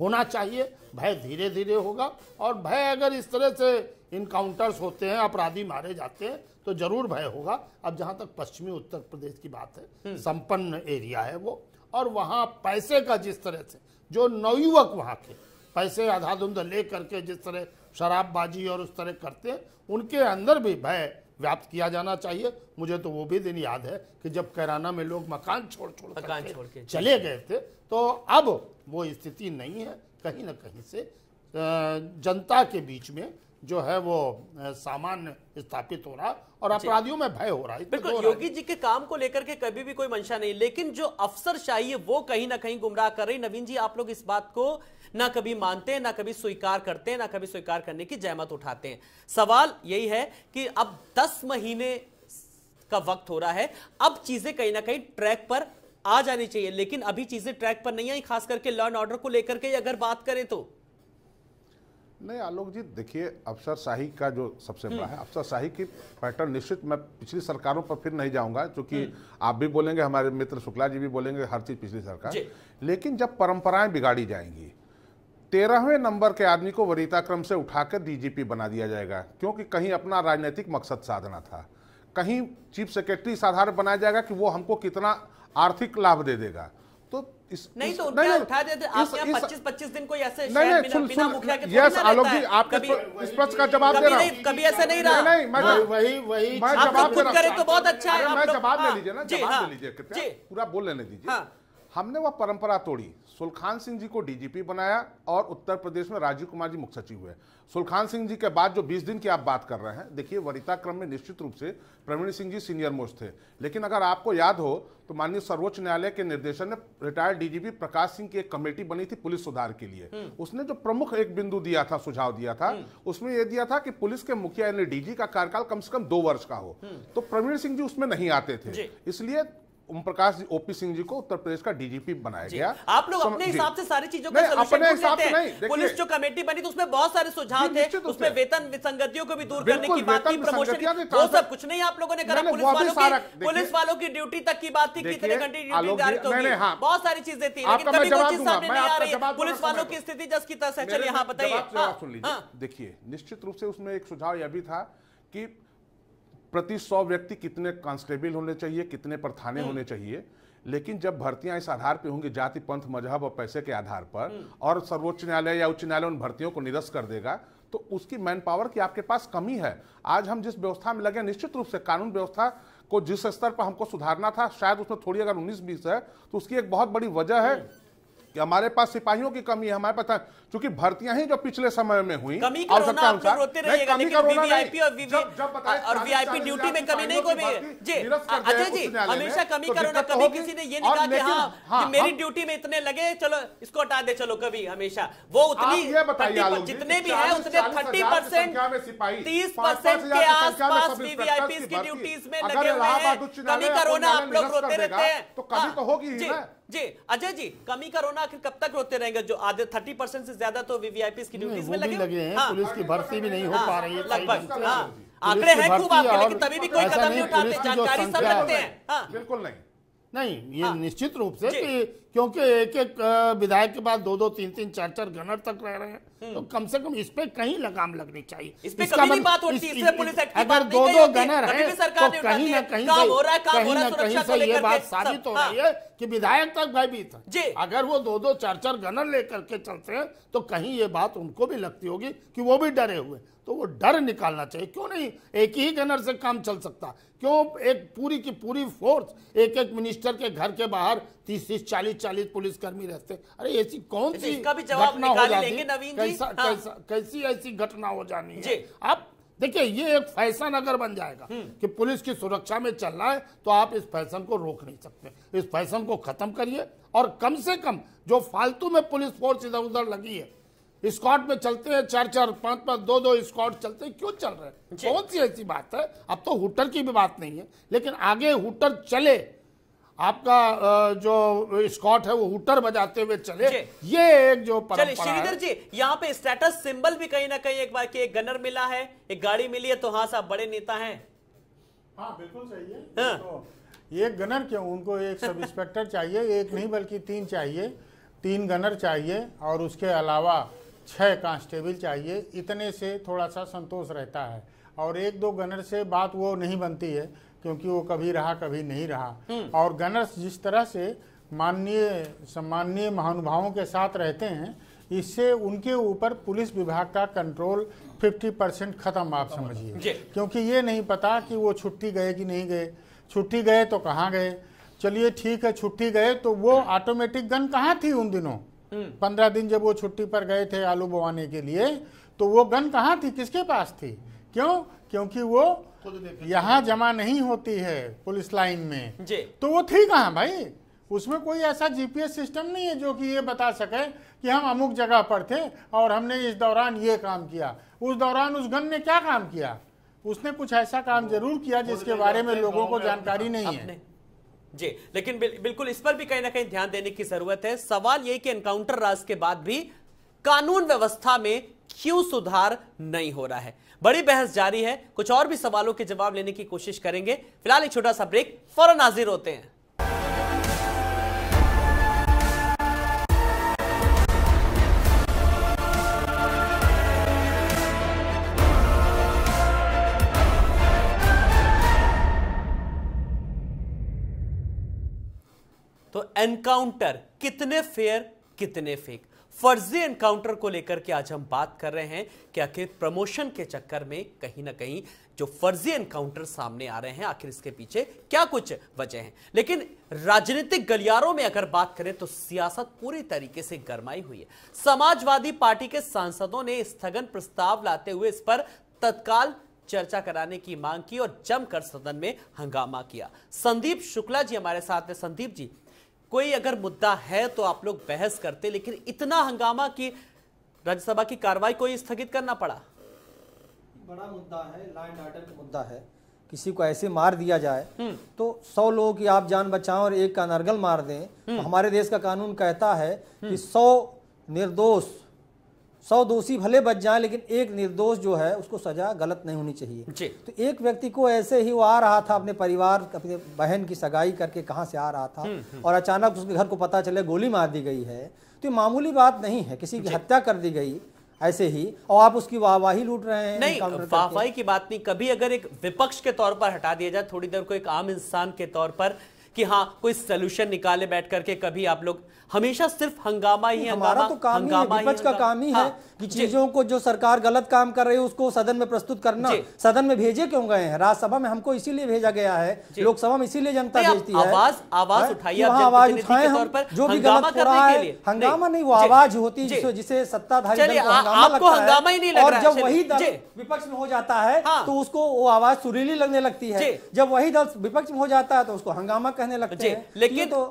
होना चाहिए भय धीरे धीरे होगा और भय अगर इस तरह से इनकाउंटर्स होते हैं अपराधी मारे जाते हैं तो जरूर भय होगा अब जहाँ तक पश्चिमी उत्तर प्रदेश की बात है हम्म। संपन्न एरिया है वो और वहाँ पैसे का जिस तरह से जो नवयुवक वहाँ के पैसे आधा धुंध ले करके जिस तरह शराबबाजी और उस तरह करते हैं उनके अंदर भी भय व्याप्त किया जाना चाहिए मुझे तो वो भी दिन याद है कि जब कैराना में लोग मकान छोड़ छोड़ मकान छोड़ के चले गए थे तो अब वो स्थिति नहीं है कहीं ना कहीं से जनता के बीच में जो है वो सामान्य स्थापित हो रहा और अपराधियों में भय हो रहा है बिल्कुल योगी जी के काम को लेकर के कभी भी कोई मंशा नहीं लेकिन जो अफसर शाही है वो कहीं ना कहीं गुमराह कर रही नवीन जी आप लोग इस बात को ना कभी मानते हैं ना कभी स्वीकार करते हैं ना कभी स्वीकार करने की जहमत उठाते हैं सवाल यही है कि अब दस महीने का वक्त हो रहा है अब चीजें कहीं ना कहीं ट्रैक पर आ जानी चाहिए लेकिन अभी चीजें ट्रैक पर नहीं आई खास करके लॉ एंड ऑर्डर को लेकर के अगर बात करें तो नहीं आलोक जी देखिए अफसर शाही का जो सबसे बड़ा हम्म। है अफसर शाही की पैटर्न निश्चित मैं पिछली सरकारों पर फिर नहीं जाऊंगा क्योंकि हम्म। आप भी बोलेंगे हमारे मित्र शुक्ला जी भी बोलेंगे हर चीज़ पिछली सरकार लेकिन जब परंपराएं बिगाड़ी जाएंगी तेरहवें नंबर के आदमी को वरीताक्रम से उठाकर डीजीपी बना दिया जाएगा क्योंकि कहीं अपना राजनीतिक मकसद साधना था कहीं चीफ सेक्रेटरी इस आधार बनाया जाएगा कि वो हमको कितना आर्थिक लाभ दे देगा तो इस नहीं इस, तो नहीं, उठा देते आप यहाँ पच्चीस पच्चीस दिन कोई ऐसे नहीं, नहीं, बिना, बिना मुखिया के यस आलोक जी आपके तो इस प्रश्न का जवाब दे रहा हूँ कभी ऐसा नहीं रहा नहीं मैं हाँ, वही वही मैं जवाब दे रहा हूँ तो बहुत अच्छा है मैं जवाब ले हाँ, लीजिए ना जवाब ले हाँ, लीजिए कृपया पूरा बोल लेने दीजिए हमने वह परंपरा तोड़ी सुलखान सिंह जी को डीजीपी बनाया और उत्तर प्रदेश में राजीव कुमार जी मुख्य सचिव हुए सुलखान सिंह जी के बाद जो 20 दिन की आप बात कर रहे हैं देखिए वरिता क्रम में निश्चित रूप से प्रवीण सिंह जी सीनियर मोस्ट थे लेकिन अगर आपको याद हो तो माननीय सर्वोच्च न्यायालय के निर्देशन में रिटायर्ड डीजीपी प्रकाश सिंह की एक कमेटी बनी थी पुलिस सुधार के लिए हम्म। उसने जो प्रमुख एक बिंदु दिया था सुझाव दिया था हम्म। उसमें यह दिया था कि पुलिस के मुखिया यानी डीजी का कार्यकाल कम से कम दो वर्ष का हो हम्म। तो प्रवीण सिंह जी उसमें नहीं आते थे इसलिए ओम प्रकाश जी ओपी सिंह जी को उत्तर प्रदेश का डीजीपी बनाया गया आप लोग अपने हिसाब से सारी चीजों का सलूशन हिसाब से नहीं पुलिस जो कमेटी बनी तो उसमें बहुत सारे सुझाव थे उसमें वेतन विसंगतियों को भी दूर करने की बात थी प्रमोशन तो वो सब कुछ नहीं आप लोगों ने करा पुलिस वालों की पुलिस वालों की ड्यूटी तक की बात थी कितने घंटे ड्यूटी तो हाँ। बहुत सारी चीजें थी लेकिन कभी कोई चीज सामने नहीं आ रही पुलिस वालों की स्थिति जस की तस है चलिए यहाँ बताइए हाँ, हाँ। देखिए निश्चित रूप से उसमें एक सुझाव यह भी था कि प्रति सौ व्यक्ति कितने कांस्टेबल होने चाहिए कितने पर थाने हम्म। होने चाहिए लेकिन जब भर्तियां इस आधार पर होंगी जाति पंथ मजहब और पैसे के आधार पर हम्म। और सर्वोच्च न्यायालय या उच्च न्यायालय उन भर्तियों को निरस्त कर देगा तो उसकी मैन पावर की आपके पास कमी है आज हम जिस व्यवस्था में लगे निश्चित रूप से कानून व्यवस्था को जिस स्तर पर हमको सुधारना था शायद उसमें थोड़ी अगर उन्नीस बीस है तो उसकी एक बहुत बड़ी वजह है हम्म। कि हमारे पास सिपाहियों की कमी है हमारे पास क्योंकि भर्तियां ही जो पिछले समय में हुई अनुसार और वीआईपी ड्यूटी में कमी नहीं कोई जी अच्छा जी हमेशा कमी तो तो कभी किसी ने ये नहीं कहा हाँ, हाँ, कि मेरी ड्यूटी में इतने लगे चलो इसको हटा दे चलो कभी हमेशा वो उतनी जितने भी है उतने थर्टी परसेंट तीस परसेंट के आसपास वीवीआईपी की ड्यूटीज में लगे हुए हैं कमी का आप लोग रोते रहते हैं तो कमी हाँ, तो होगी जी अजय जी कमी का रोना आखिर कब तक रोते रहेंगे जो आधे थर्टी परसेंट से ज्यादा तो वीवीआईपी की ड्यूटीज में लगे, लगे हैं हाँ। पुलिस की भर्ती भी नहीं हो हाँ, पा रही है लगभग हाँ। आंकड़े हैं खूब आपके लेकिन तभी भी कोई कदम नहीं उठाते जानकारी सब रखते हैं हाँ। बिल्कुल नहीं नहीं ये हाँ। निश्चित रूप से कि क्योंकि एक एक विधायक के बाद दो दो तीन तीन चार चार गनर तक रह रहे हैं हम्म। तो कम से कम इस पे कहीं लगाम लगनी चाहिए इस पे कभी मतलब बात होती है पुलिस एक्ट अगर दो दो गनर तो है तो कहीं ना कहीं कहीं ना कहीं से ये बात साबित हो हाँ। रही है कि विधायक तक भयभीत है अगर वो दो दो चार चार गनर लेकर के चलते हैं तो कहीं ये बात उनको भी लगती होगी कि वो भी डरे हुए तो वो डर निकालना चाहिए क्यों नहीं एक ही गनर से काम चल सकता क्यों एक पूरी की पूरी फोर्स एक एक मिनिस्टर के घर के बाहर तीस तीस चालीस चालीस पुलिसकर्मी रहते अरे ऐसी कौन तो सी घटना हो जाती कैसा, हाँ। कैसा कैसी ऐसी घटना हो जानी है आप देखिए ये एक फैशन अगर बन जाएगा हम्म। कि पुलिस की सुरक्षा में चलना है तो आप इस फैशन को रोक नहीं सकते इस फैशन को खत्म करिए और कम से कम जो फालतू में पुलिस फोर्स इधर उधर लगी है स्कॉट में चलते हैं चार चार पांच पांच दो दो स्कॉट चलते हैं क्यों चल रहे हैं कौन सी ऐसी बात है अब तो हुटर की भी बात नहीं है लेकिन आगे हुटर चले आपका जो स्कॉट है वो हुटर बजाते हुए चले ये एक जो चले श्रीधर जी यहाँ पे स्टेटस सिंबल भी कहीं ना कहीं एक बार की एक गनर मिला है एक गाड़ी मिली है तो हाँ साहब बड़े नेता हाँ बिल्कुल सही है हाँ। तो एक गनर क्यों उनको एक सब इंस्पेक्टर चाहिए एक नहीं बल्कि तीन चाहिए तीन गनर चाहिए और उसके अलावा छः कांस्टेबल चाहिए इतने से थोड़ा सा संतोष रहता है और एक दो गनर से बात वो नहीं बनती है क्योंकि वो कभी रहा कभी नहीं रहा हम्म। और गनर्स जिस तरह से माननीय सम्माननीय महानुभावों के साथ रहते हैं इससे उनके ऊपर पुलिस विभाग का कंट्रोल 50 परसेंट खत्म आप समझिए क्योंकि ये नहीं पता कि वो छुट्टी गए कि नहीं गए छुट्टी गए तो कहाँ गए चलिए ठीक है छुट्टी गए तो वो ऑटोमेटिक गन कहाँ थी उन दिनों हम्म। पंद्रह दिन जब वो छुट्टी पर गए थे आलू बोवाने के लिए तो वो गन कहाँ थी किसके पास थी क्यों क्योंकि वो यहाँ जमा नहीं होती है पुलिस लाइन में तो वो थी कहाँ भाई उसमें कोई ऐसा जीपीएस सिस्टम नहीं है जो कि ये बता सके कि हम अमुक जगह पर थे और हमने इस दौरान ये काम किया उस दौरान उस गन ने क्या काम किया उसने कुछ ऐसा काम जरूर किया जिसके बारे में लोगों को जानकारी नहीं है जी लेकिन बिल, बिल्कुल इस पर भी कहीं ना कहीं ध्यान देने की जरूरत है सवाल यह कि एनकाउंटर राज के बाद भी कानून व्यवस्था में क्यों सुधार नहीं हो रहा है बड़ी बहस जारी है कुछ और भी सवालों के जवाब लेने की कोशिश करेंगे फिलहाल एक छोटा सा ब्रेक फौरन हाजिर होते हैं एनकाउंटर कितने फेयर कितने फेक फर्जी एनकाउंटर को लेकर के आज हम बात कर रहे हैं कि आखिर प्रमोशन के चक्कर में कहीं ना कहीं जो फर्जी एनकाउंटर सामने आ रहे हैं आखिर इसके पीछे क्या कुछ वजह हैं लेकिन राजनीतिक गलियारों में अगर बात करें तो सियासत पूरी तरीके से गरमाई हुई है समाजवादी पार्टी के सांसदों ने स्थगन प्रस्ताव लाते हुए इस पर तत्काल चर्चा कराने की मांग की और जमकर सदन में हंगामा किया संदीप शुक्ला जी हमारे साथ हैं संदीप जी कोई अगर मुद्दा है तो आप लोग बहस करते लेकिन इतना हंगामा कि राज्यसभा की कार्रवाई को स्थगित करना पड़ा बड़ा मुद्दा है लाइन आर्डर का मुद्दा है किसी को ऐसे मार दिया जाए हम्म। तो सौ लोगों की आप जान बचाओ और एक का नरगल मार दें तो हमारे देश का कानून कहता है कि हम्म। सौ निर्दोष सौ दोषी भले बच जाए लेकिन एक निर्दोष जो है उसको सजा गलत नहीं होनी चाहिए तो एक व्यक्ति को ऐसे ही वो आ रहा था अपने परिवार अपने बहन की सगाई करके कहाँ से आ रहा था हम्म, हम्म। और अचानक उसके घर को पता चले गोली मार दी गई है तो मामूली बात नहीं है किसी की हत्या कर दी गई ऐसे ही और आप उसकी वाहवाही लूट रहे हैं नहीं वाहवाही की बात नहीं कभी अगर एक विपक्ष के तौर पर हटा दिया जाए थोड़ी देर को एक आम इंसान के तौर पर कि हाँ कोई सोल्यूशन निकाले बैठ करके कभी आप लोग हमेशा सिर्फ हंगामा ही हमारा तो काम है विपक्ष का काम ही है हाँ, कि चीजों को जो सरकार गलत काम कर रही है उसको सदन में प्रस्तुत करना सदन में भेजे क्यों गए हैं राज्यसभा में हमको इसीलिए भेजा गया है लोकसभा में इसीलिए जनता भेजती है आवाज आवाज हाँ? उठाइए आवाज उठाए हम जो भी गलत हो रहा है हंगामा नहीं वो आवाज होती है जिसे सत्ताधारी आपको हंगामा ही नहीं और जब वही दल विपक्ष में हो जाता है हाँ। तो उसको वो आवाज सुरीली लगने लगती है जब वही दल विपक्ष में हो जाता है तो उसको हंगामा कहने लगते हैं लेकिन तो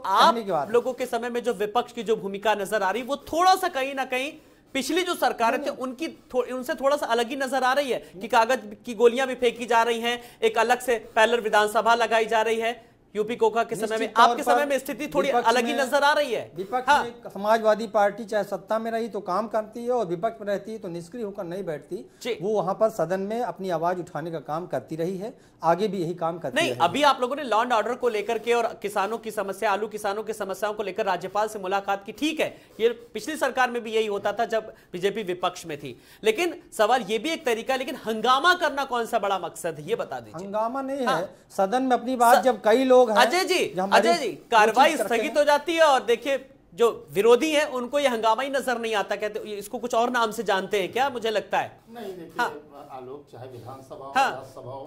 आप लोगों के समय में जो विपक्ष की जो भूमिका नजर आ रही वो थोड़ा सा कहीं ना कहीं पिछली जो सरकारें थे उनकी थो, उनसे थोड़ा सा अलग ही नजर आ रही है कि कागज की गोलियां भी फेंकी जा रही हैं एक अलग से पैलर विधानसभा लगाई जा रही है यूपी कोखा के समय में आपके समय में स्थिति थोड़ी अलग ही नजर आ रही है विपक्ष हाँ। समाजवादी पार्टी चाहे सत्ता में रही तो काम करती है और विपक्ष में रहती है तो निष्क्रिय होकर नहीं बैठती वो वहाँ पर सदन में अपनी आवाज उठाने का काम करती रही है आगे भी यही काम करती नहीं अभी आप लोगों ने लॉ एंड ऑर्डर को लेकर के और किसानों की समस्या आलू किसानों की समस्याओं को लेकर राज्यपाल से मुलाकात की ठीक है ये पिछली सरकार में भी यही होता था जब बीजेपी विपक्ष में थी लेकिन सवाल ये भी एक तरीका लेकिन हंगामा करना कौन सा बड़ा मकसद है ये बता दीजिए हंगामा नहीं है हाँ। सदन में अपनी बात जब कई लोग लोग अजय जी अजय जी कार्रवाई स्थगित हो जाती है और देखिए जो विरोधी हैं उनको ये हंगामा ही नजर नहीं आता कहते इसको कुछ और नाम से जानते हैं क्या मुझे लगता है नहीं हाँ। देखिए हाँ। आलोक चाहे विधानसभा हाँ।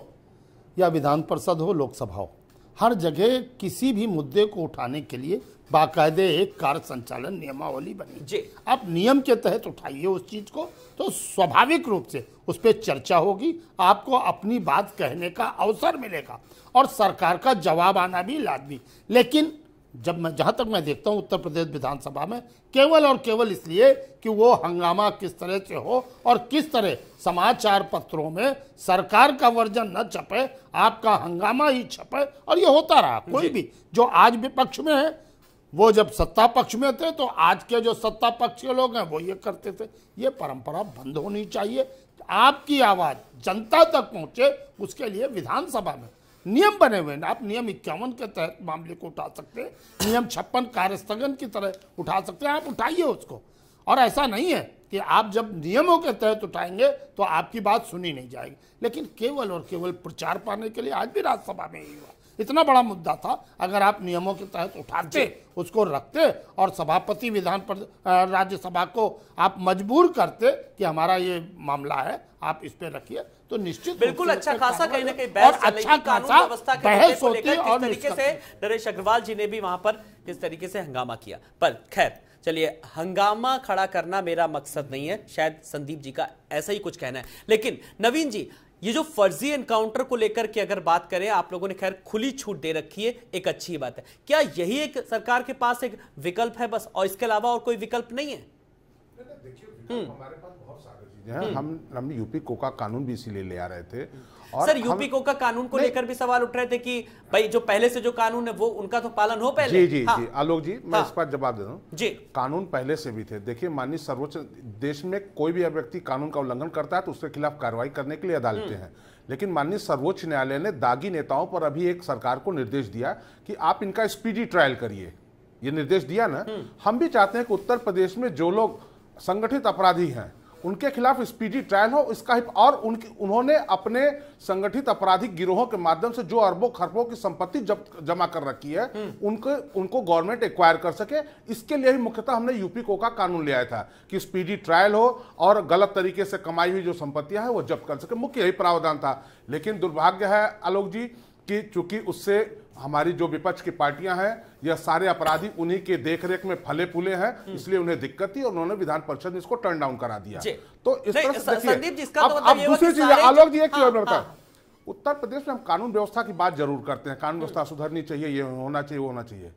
या विधान परिषद हो लोकसभा हो हर जगह किसी भी मुद्दे को उठाने के लिए बाकायदे एक कार्य संचालन नियमावली बनी जी आप नियम के तहत उठाइए उस चीज को तो स्वाभाविक रूप से उस पर चर्चा होगी आपको अपनी बात कहने का अवसर मिलेगा और सरकार का जवाब आना भी लादमी लेकिन जब मैं जहाँ तक मैं देखता हूँ उत्तर प्रदेश विधानसभा में केवल और केवल इसलिए कि वो हंगामा किस तरह से हो और किस तरह समाचार पत्रों में सरकार का वर्जन न छपे आपका हंगामा ही छपे और ये होता रहा कोई भी जो आज विपक्ष में है वो जब सत्ता पक्ष में थे तो आज के जो सत्ता पक्ष के लोग हैं वो ये करते थे ये परंपरा बंद होनी चाहिए आपकी आवाज़ जनता तक पहुँचे उसके लिए विधानसभा में नियम बने हुए हैं आप नियम इक्यावन के तहत मामले को उठा सकते हैं नियम छप्पन कार्य स्थगन की तरह उठा सकते हैं आप उठाइए उसको और ऐसा नहीं है कि आप जब नियमों के तहत उठाएंगे तो आपकी बात सुनी नहीं जाएगी लेकिन केवल और केवल प्रचार पाने के लिए आज भी राज्यसभा में ही हुआ इतना बड़ा मुद्दा था अगर आप नियमों के तहत उठाते उसको रखते और सभापति विधान पर राज्यसभा को आप मजबूर करते कि हमारा ये मामला है आप इस पे रखिए तो निश्चित बिल्कुल अच्छा खासा कहीं ना कहीं बहस अच्छा कानून अच्छा खासा बहस होती है और तरीके से नरेश अग्रवाल जी ने भी वहां पर किस तरीके से हंगामा किया पर खैर चलिए हंगामा खड़ा करना मेरा मकसद नहीं है शायद संदीप जी का ऐसा ही कुछ कहना है लेकिन नवीन जी ये जो फर्जी एनकाउंटर को लेकर के अगर बात करें आप लोगों ने खैर खुली छूट दे रखी है एक अच्छी बात है क्या यही एक सरकार के पास एक विकल्प है बस और इसके अलावा और कोई विकल्प नहीं है देखिए हम्म। हमारे पास हम्म। हम हमने यूपी कोका कानून भी इसीलिए ले आ रहे थे और सर यूपी कोका कानून को लेकर भी सवाल उठ रहे थे कि भाई जो पहले से जो कानून है वो उनका तो पालन हो पहले जी जी हाँ। जी आलोक जी मैं हाँ। इस पर जवाब दे दूँ जी कानून पहले से भी थे देखिए माननीय सर्वोच्च देश में कोई भी व्यक्ति कानून का उल्लंघन करता है तो उसके खिलाफ कार्रवाई करने के लिए अदालतें हम्म। हैं लेकिन माननीय सर्वोच्च न्यायालय ने दागी नेताओं पर अभी एक सरकार को निर्देश दिया कि आप इनका स्पीडी ट्रायल करिए ये निर्देश दिया ना हम्म। हम भी चाहते हैं कि उत्तर प्रदेश में जो लोग संगठित अपराधी हैं उनके खिलाफ स्पीडी ट्रायल हो इसका और उनकी उन्होंने अपने संगठित आपराधिक गिरोहों के माध्यम से जो अरबों खरबों की संपत्ति जमा कर रखी है हम्म। उनको उनको गवर्नमेंट एक्वायर कर सके इसके लिए ही मुख्यतः हमने यूपी को का कानून लिया था कि स्पीडी ट्रायल हो और गलत तरीके से कमाई हुई जो संपत्तियां हैं वो जब्त कर सके मुख्य यही प्रावधान था लेकिन दुर्भाग्य है आलोक जी कि चूंकि उससे हमारी जो विपक्ष की पार्टियां हैं यह सारे अपराधी उन्हीं के देखरेख में फले फूले हैं हम्म। इसलिए उन्हें दिक्कत थी और उन्होंने विधान परिषद में इसको टर्न डाउन करा दिया तो इस तरह से देखिए तो अब मतलब दूसरी चीज आलोक जी एक हाँ, बताए हाँ। उत्तर प्रदेश में हम कानून व्यवस्था की बात जरूर करते हैं कानून व्यवस्था सुधरनी चाहिए ये होना चाहिए वो होना चाहिए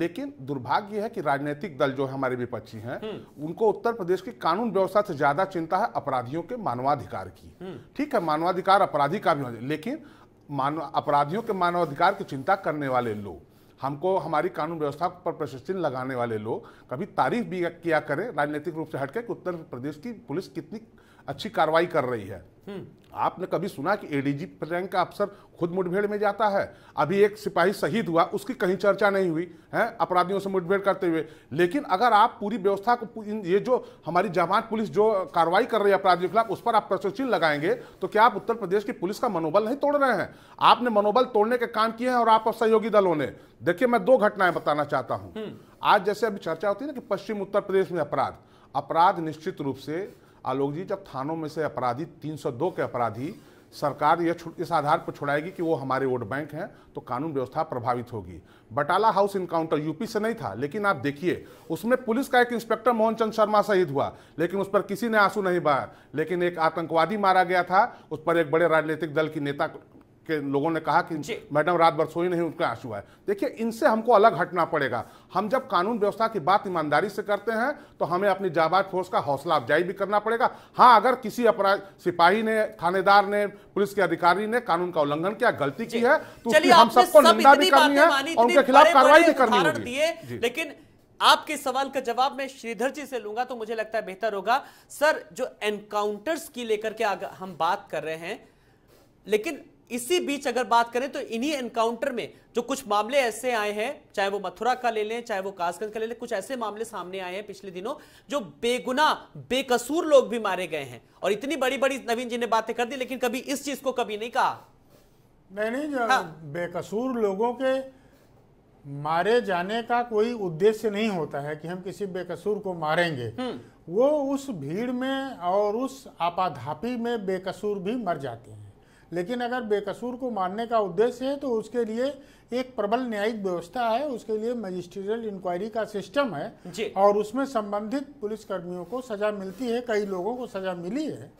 लेकिन दुर्भाग्य है कि राजनीतिक दल जो हमारे विपक्षी हैं हम्म। उनको उत्तर प्रदेश की कानून व्यवस्था से ज्यादा चिंता है अपराधियों के मानवाधिकार की हम्म। ठीक है मानवाधिकार अपराधी का भी होना लेकिन मानव अपराधियों के मानवाधिकार की चिंता करने वाले लोग हमको हमारी कानून व्यवस्था पर प्रशिक्षण लगाने वाले लोग कभी तारीफ भी किया करें राजनीतिक रूप से हटके कि उत्तर प्रदेश की पुलिस कितनी अच्छी कार्रवाई कर रही है हम्म। आपने कभी सुना कि एडीजी रैंक का अफसर खुद मुठभेड़ में जाता है अभी एक सिपाही शहीद हुआ उसकी कहीं चर्चा नहीं हुई है अपराधियों से मुठभेड़ करते हुए लेकिन अगर आप पूरी व्यवस्था को ये जो हमारी जमात पुलिस जो कार्रवाई कर रही है अपराधियों के खिलाफ उस पर आप प्रश्नचिन्ह लगाएंगे तो क्या आप उत्तर प्रदेश की पुलिस का मनोबल नहीं तोड़ रहे हैं आपने मनोबल तोड़ने के काम किए हैं और आप सहयोगी दलों ने देखिए मैं दो घटनाएं बताना चाहता हूँ हम्म। आज जैसे अभी चर्चा होती है ना कि पश्चिम उत्तर प्रदेश में अपराध अपराध निश्चित रूप से आलोक जी जब थानों में से अपराधी 302 के अपराधी सरकार यह इस आधार पर छुड़ाएगी कि वो हमारे वोट बैंक हैं तो कानून व्यवस्था प्रभावित होगी बटाला हाउस इनकाउंटर यूपी से नहीं था लेकिन आप देखिए उसमें पुलिस का एक इंस्पेक्टर मोहन चंद शर्मा शहीद हुआ लेकिन उस पर किसी ने आंसू नहीं बहाया लेकिन एक आतंकवादी मारा गया था उस पर एक बड़े राजनीतिक दल की नेता के लोगों ने कहा कि मैडम रात भर सोई नहीं उनका आंसू है देखिए इनसे हमको अलग हटना पड़ेगा हम जब कानून व्यवस्था की बात ईमानदारी से करते हैं तो हमें अपनी जाबाज फोर्स का हौसला अफजाई भी करना पड़ेगा हाँ अगर किसी अपराध सिपाही ने थानेदार ने पुलिस के अधिकारी ने कानून का उल्लंघन किया गलती की है तो हम सबको निंदा भी करनी है और उनके खिलाफ कार्रवाई भी करनी होगी लेकिन आपके सवाल का जवाब मैं श्रीधर जी से लूंगा तो मुझे लगता है बेहतर होगा सर जो एनकाउंटर्स की लेकर के हम बात कर रहे हैं लेकिन इसी बीच अगर बात करें तो इन्हीं एनकाउंटर में जो कुछ मामले ऐसे आए हैं चाहे वो मथुरा का ले लें चाहे वो कासगंज का ले लें कुछ ऐसे मामले सामने आए हैं पिछले दिनों जो बेगुना बेकसूर लोग भी मारे गए हैं और इतनी बड़ी बड़ी नवीन जी ने बातें कर दी लेकिन कभी इस चीज को कभी नहीं कहा नहीं नहीं हाँ। बेकसूर लोगों के मारे जाने का कोई उद्देश्य नहीं होता है कि हम किसी बेकसूर को मारेंगे हम्म। वो उस भीड़ में और उस आपाधापी में बेकसूर भी मर जाते हैं लेकिन अगर बेकसूर को मारने का उद्देश्य है तो उसके लिए एक प्रबल न्यायिक व्यवस्था है उसके लिए मजिस्ट्रियल इंक्वायरी का सिस्टम है और उसमें संबंधित पुलिस कर्मियों को सजा मिलती है कई लोगों को सजा मिली है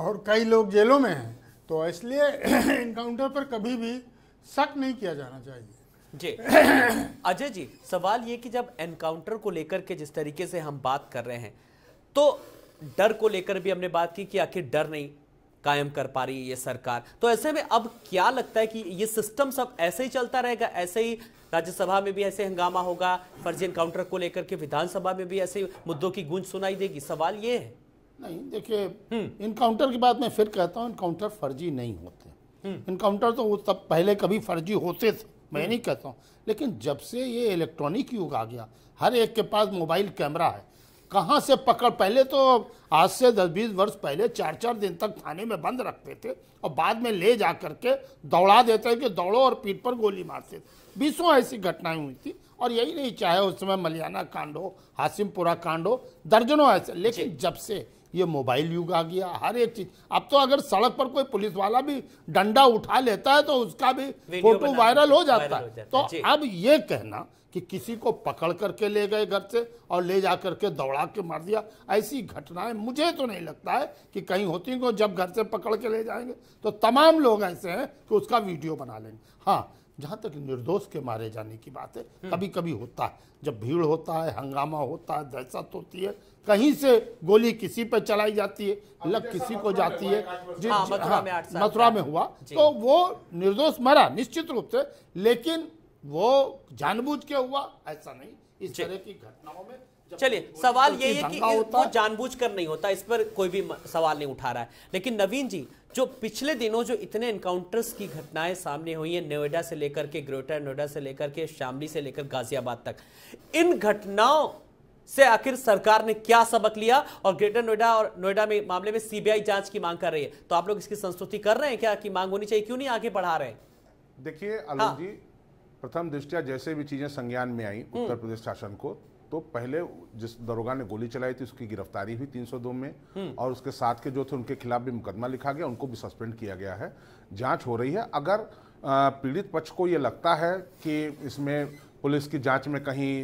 और कई लोग जेलों में हैं तो इसलिए इनकाउंटर पर कभी भी शक नहीं किया जाना चाहिए जी अजय जी सवाल ये कि जब एनकाउंटर को लेकर के जिस तरीके से हम बात कर रहे हैं तो डर को लेकर भी हमने बात की कि आखिर डर नहीं कायम कर पा रही है ये सरकार तो ऐसे में अब क्या लगता है कि ये सिस्टम सब ऐसे ही चलता रहेगा ऐसे ही राज्यसभा में भी ऐसे हंगामा होगा फर्जी एनकाउंटर को लेकर के विधानसभा में भी ऐसे मुद्दों की गूंज सुनाई देगी सवाल ये है नहीं देखिए इनकाउंटर हम्म। की बात मैं फिर कहता हूँ इनकाउंटर फर्जी नहीं होते इनकाउंटर हम्म। तो वो तब पहले कभी फर्जी होते थे मैं हम्म। नहीं कहता हूँ लेकिन जब से ये इलेक्ट्रॉनिक युग आ गया हर एक के पास मोबाइल कैमरा है कहाँ से पकड़ पहले तो आज से दस बीस वर्ष पहले चार चार दिन तक थाने में बंद रखते थे और बाद में ले जा करके दौड़ा देते कि दौड़ो और पीठ पर गोली मारते थे बीसों ऐसी घटनाएं हुई थी और यही नहीं चाहे उस समय मलियाना कांड हो हासिमपुरा कांड हो दर्जनों ऐसे लेकिन जब से ये मोबाइल युग आ गया हर एक चीज अब तो अगर सड़क पर कोई पुलिस वाला भी डंडा उठा लेता है तो उसका भी फोटो वायरल हो जाता है तो अब ये कहना कि किसी को पकड़ करके ले गए घर से और ले जा करके दौड़ा के मार दिया ऐसी घटनाएं मुझे तो नहीं लगता है कि कहीं होती को जब घर से पकड़ के ले जाएंगे तो तमाम लोग ऐसे हैं कि उसका वीडियो बना लेंगे हाँ जहाँ तक निर्दोष के मारे जाने की बात है हम्म। कभी कभी होता है जब भीड़ होता है हंगामा होता है दहशत होती है कहीं से गोली किसी पर चलाई जाती है हाँ, लग किसी को जाती है जिस मथुरा में हुआ तो वो निर्दोष मरा निश्चित रूप से लेकिन वो जानबूझ के हुआ ऐसा नहीं इस तरह की घटनाओं में चलिए सवाल ये है कि वो जानबूझकर नहीं होता इस पर कोई भी सवाल नहीं उठा रहा है लेकिन नवीन जी जो पिछले दिनों जो इतने इनकाउंटर्स की घटनाएं सामने हुई हैं नोएडा से लेकर के ग्रेटर नोएडा से लेकर के शामली से लेकर गाजियाबाद तक इन घटनाओं से आखिर सरकार ने क्या सबक लिया और ग्रेटर नोएडा और नोएडा में मामले में सीबीआई जांच की मांग कर रही है तो आप लोग इसकी संस्तुति कर रहे हैं क्या की मांग होनी चाहिए क्यों नहीं आगे बढ़ा रहे हैं देखिए हाँ। जी प्रथम दृष्टिया जैसे भी चीज़ें संज्ञान में आई हम्म। उत्तर प्रदेश शासन को तो पहले जिस दरोगा ने गोली चलाई थी उसकी गिरफ्तारी हुई 302 में हम्म। और उसके साथ के जो थे उनके खिलाफ भी मुकदमा लिखा गया उनको भी सस्पेंड किया गया है जांच हो रही है अगर पीड़ित पक्ष को ये लगता है कि इसमें पुलिस की जांच में कहीं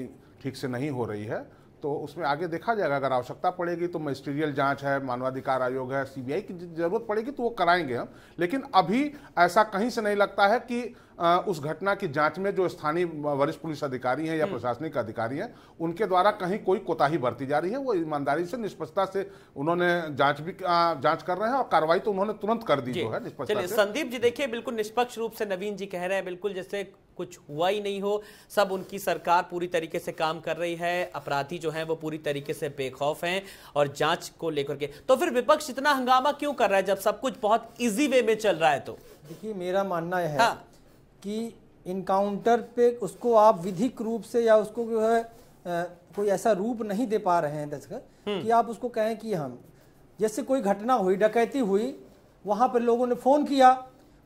ठीक से नहीं हो रही है तो उसमें आगे देखा जाएगा अगर आवश्यकता पड़ेगी तो मजिस्ट्रियल जांच है मानवाधिकार आयोग है सीबीआई की जरूरत पड़ेगी तो वो कराएंगे हम लेकिन अभी ऐसा कहीं से नहीं लगता है कि उस घटना की जांच में जो स्थानीय वरिष्ठ पुलिस अधिकारी हैं या हम्म। प्रशासनिक अधिकारी हैं उनके द्वारा कहीं कोई कोताही बरती जा रही है वो ईमानदारी से निष्पक्षता से उन्होंने जांच भी जांच कर रहे हैं और कार्रवाई तो उन्होंने तुरंत कर दी जो है निष्पक्षता संदीप जी देखिए बिल्कुल निष्पक्ष रूप से नवीन जी कह रहे हैं बिल्कुल जैसे कुछ हुआ ही नहीं हो सब उनकी सरकार पूरी तरीके से काम कर रही है अपराधी जो हैं वो पूरी तरीके से बेखौफ हैं और जांच को लेकर के तो फिर विपक्ष इतना हंगामा क्यों कर रहा है जब सब कुछ बहुत इजी वे में चल रहा है तो देखिए मेरा मानना है हाँ। कि इनकाउंटर पे उसको आप विधिक रूप से या उसको जो है कोई ऐसा रूप नहीं दे पा रहे हैं दस हम्म। कि आप उसको कहें कि हम जैसे कोई घटना हुई डकैती हुई वहां पर लोगों ने फ़ोन किया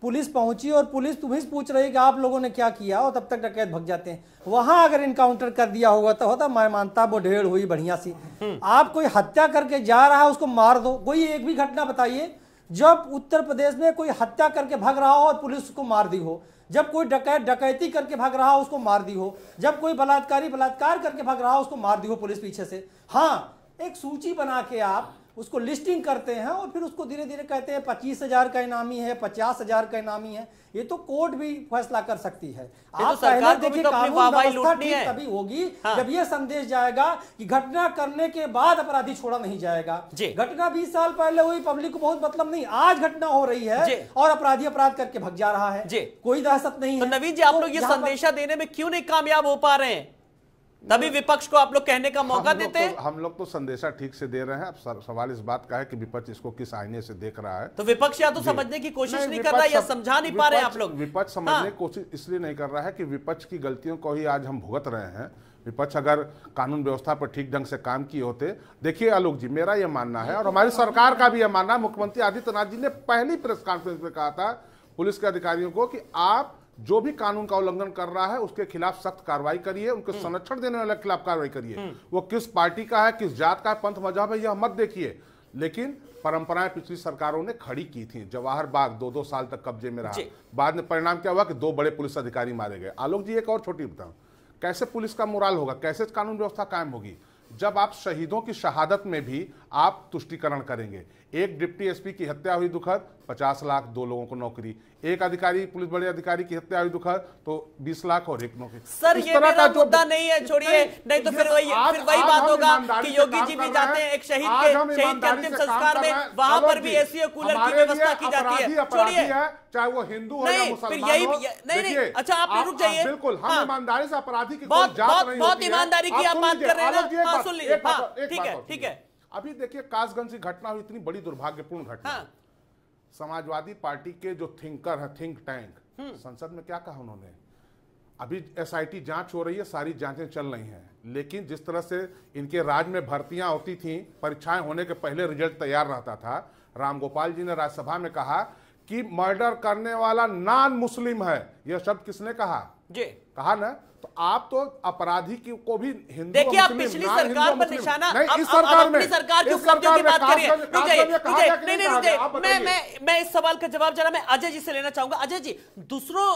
पुलिस पहुंची और पुलिस तुम्हें पूछ रही है कि आप लोगों ने क्या किया और तब तक डकैत भग जाते हैं वहां अगर इनकाउंटर कर दिया होगा तो होता मैं मानता वो ढेर हुई बढ़िया सी हम्म। आप कोई हत्या करके जा रहा है उसको मार दो कोई एक भी घटना बताइए जब उत्तर प्रदेश में कोई हत्या करके भग रहा हो और पुलिस उसको मार दी हो जब कोई डकैत डकैती करके भाग रहा हो उसको मार दी हो जब कोई बलात्कारी बलात्कार करके भाग रहा हो उसको मार दी हो पुलिस पीछे से हाँ एक सूची बना के आप उसको लिस्टिंग करते हैं और फिर उसको धीरे धीरे कहते हैं पच्चीस हजार का इनामी है पचास हजार का इनामी है ये तो कोर्ट भी फैसला कर सकती है तो आप पहले देखिए तो कानून व्यवस्था ठीक तभी होगी हाँ। जब ये संदेश जाएगा कि घटना करने के बाद अपराधी छोड़ा नहीं जाएगा घटना बीस साल पहले हुई पब्लिक को बहुत मतलब नहीं आज घटना हो रही है और अपराधी अपराध करके भग जा रहा है कोई दहशत नहीं तो नवीन जी आप लोग ये संदेशा देने में क्यों नहीं कामयाब हो पा रहे हैं तभी विपक्ष को आप लोग कहने का मौका देते तो- हैं हम लोग तो संदेशा ठीक से दे रहे हैं अब सवाल इस बात का है कि विपक्ष इसको किस आईने से देख रहा है तो विपक्ष या तो समझने की कोशिश नहीं, नहीं कर रहा या समझा नहीं पा रहे आप लोग विपक्ष समझने हाँ। की कोशिश इसलिए नहीं कर रहा है कि विपक्ष की गलतियों को ही आज हम भुगत रहे हैं विपक्ष अगर कानून व्यवस्था पर ठीक ढंग से काम किए होते देखिए आलोक जी मेरा यह मानना है और हमारी सरकार का भी यह मानना है मुख्यमंत्री आदित्यनाथ जी ने पहली प्रेस कॉन्फ्रेंस में कहा था पुलिस के अधिकारियों को कि आप जो भी कानून का उल्लंघन कर रहा है उसके खिलाफ सख्त कार्रवाई करिए उनके हम्म। संरक्षण देने वाले खिलाफ कार्रवाई करिए हम्म। वो किस पार्टी का है किस जात का है पंथ मजहब है यह मत देखिए लेकिन परंपराएं पिछली सरकारों ने खड़ी की थी जवाहर बाग दो दो साल तक कब्जे में रहा बाद में परिणाम क्या हुआ कि दो बड़े पुलिस अधिकारी मारे गए आलोक जी एक और छोटी बताऊं कैसे पुलिस का मुराल होगा कैसे कानून व्यवस्था कायम होगी जब आप शहीदों की शहादत में भी आप तुष्टिकरण करेंगे एक डिप्टी एसपी की हत्या हुई दुखद 50 लाख दो लोगों को नौकरी एक अधिकारी पुलिस बड़े अधिकारी की हत्या हुई दुखद तो 20 लाख और एक नौकरी सर ये मेरा मुद्दा नहीं है छोड़िए नहीं तो फिर वही फिर वही बात होगा कि योगी जी भी जाते हैं एक शहीद के शहीद के अंतिम संस्कार में वहां पर भी ऐसी कूलर की व्यवस्था की जाती है छोड़िए चाहे वो हिंदू हो या मुसलमान यही नहीं नहीं अच्छा आप रुक जाइए बिल्कुल हम हाँ। ईमानदारी से अपराधी की बहुत ईमानदारी की आप बात कर रहे हैं हाँ, हाँ, ठीक है ठीक है अभी देखिए कासगंज की घटना हुई इतनी बड़ी दुर्भाग्यपूर्ण घटना हाँ। समाजवादी पार्टी के जो थिंकर है थिंक टैंक संसद में क्या कहा उन्होंने अभी एसआईटी जांच हो रही है सारी जांचें चल रही हैं लेकिन जिस तरह से इनके राज्य में भर्तियां होती थीं परीक्षाएं होने के पहले रिजल्ट तैयार रहता था रामगोपाल जी ने राज्यसभा में कहा कि मर्डर करने वाला नॉन मुस्लिम है यह शब्द किसने कहा जी कहा ना तो आप तो अपराधी की को भी हिंदू देखिए आप पिछली सरकार पर निशाना नहीं, इस सरकार में सरकार की उपलब्धियों की बात करिए नहीं नहीं मैं मैं मैं इस सवाल का जवाब जरा मैं अजय जी से लेना चाहूंगा अजय जी दूसरों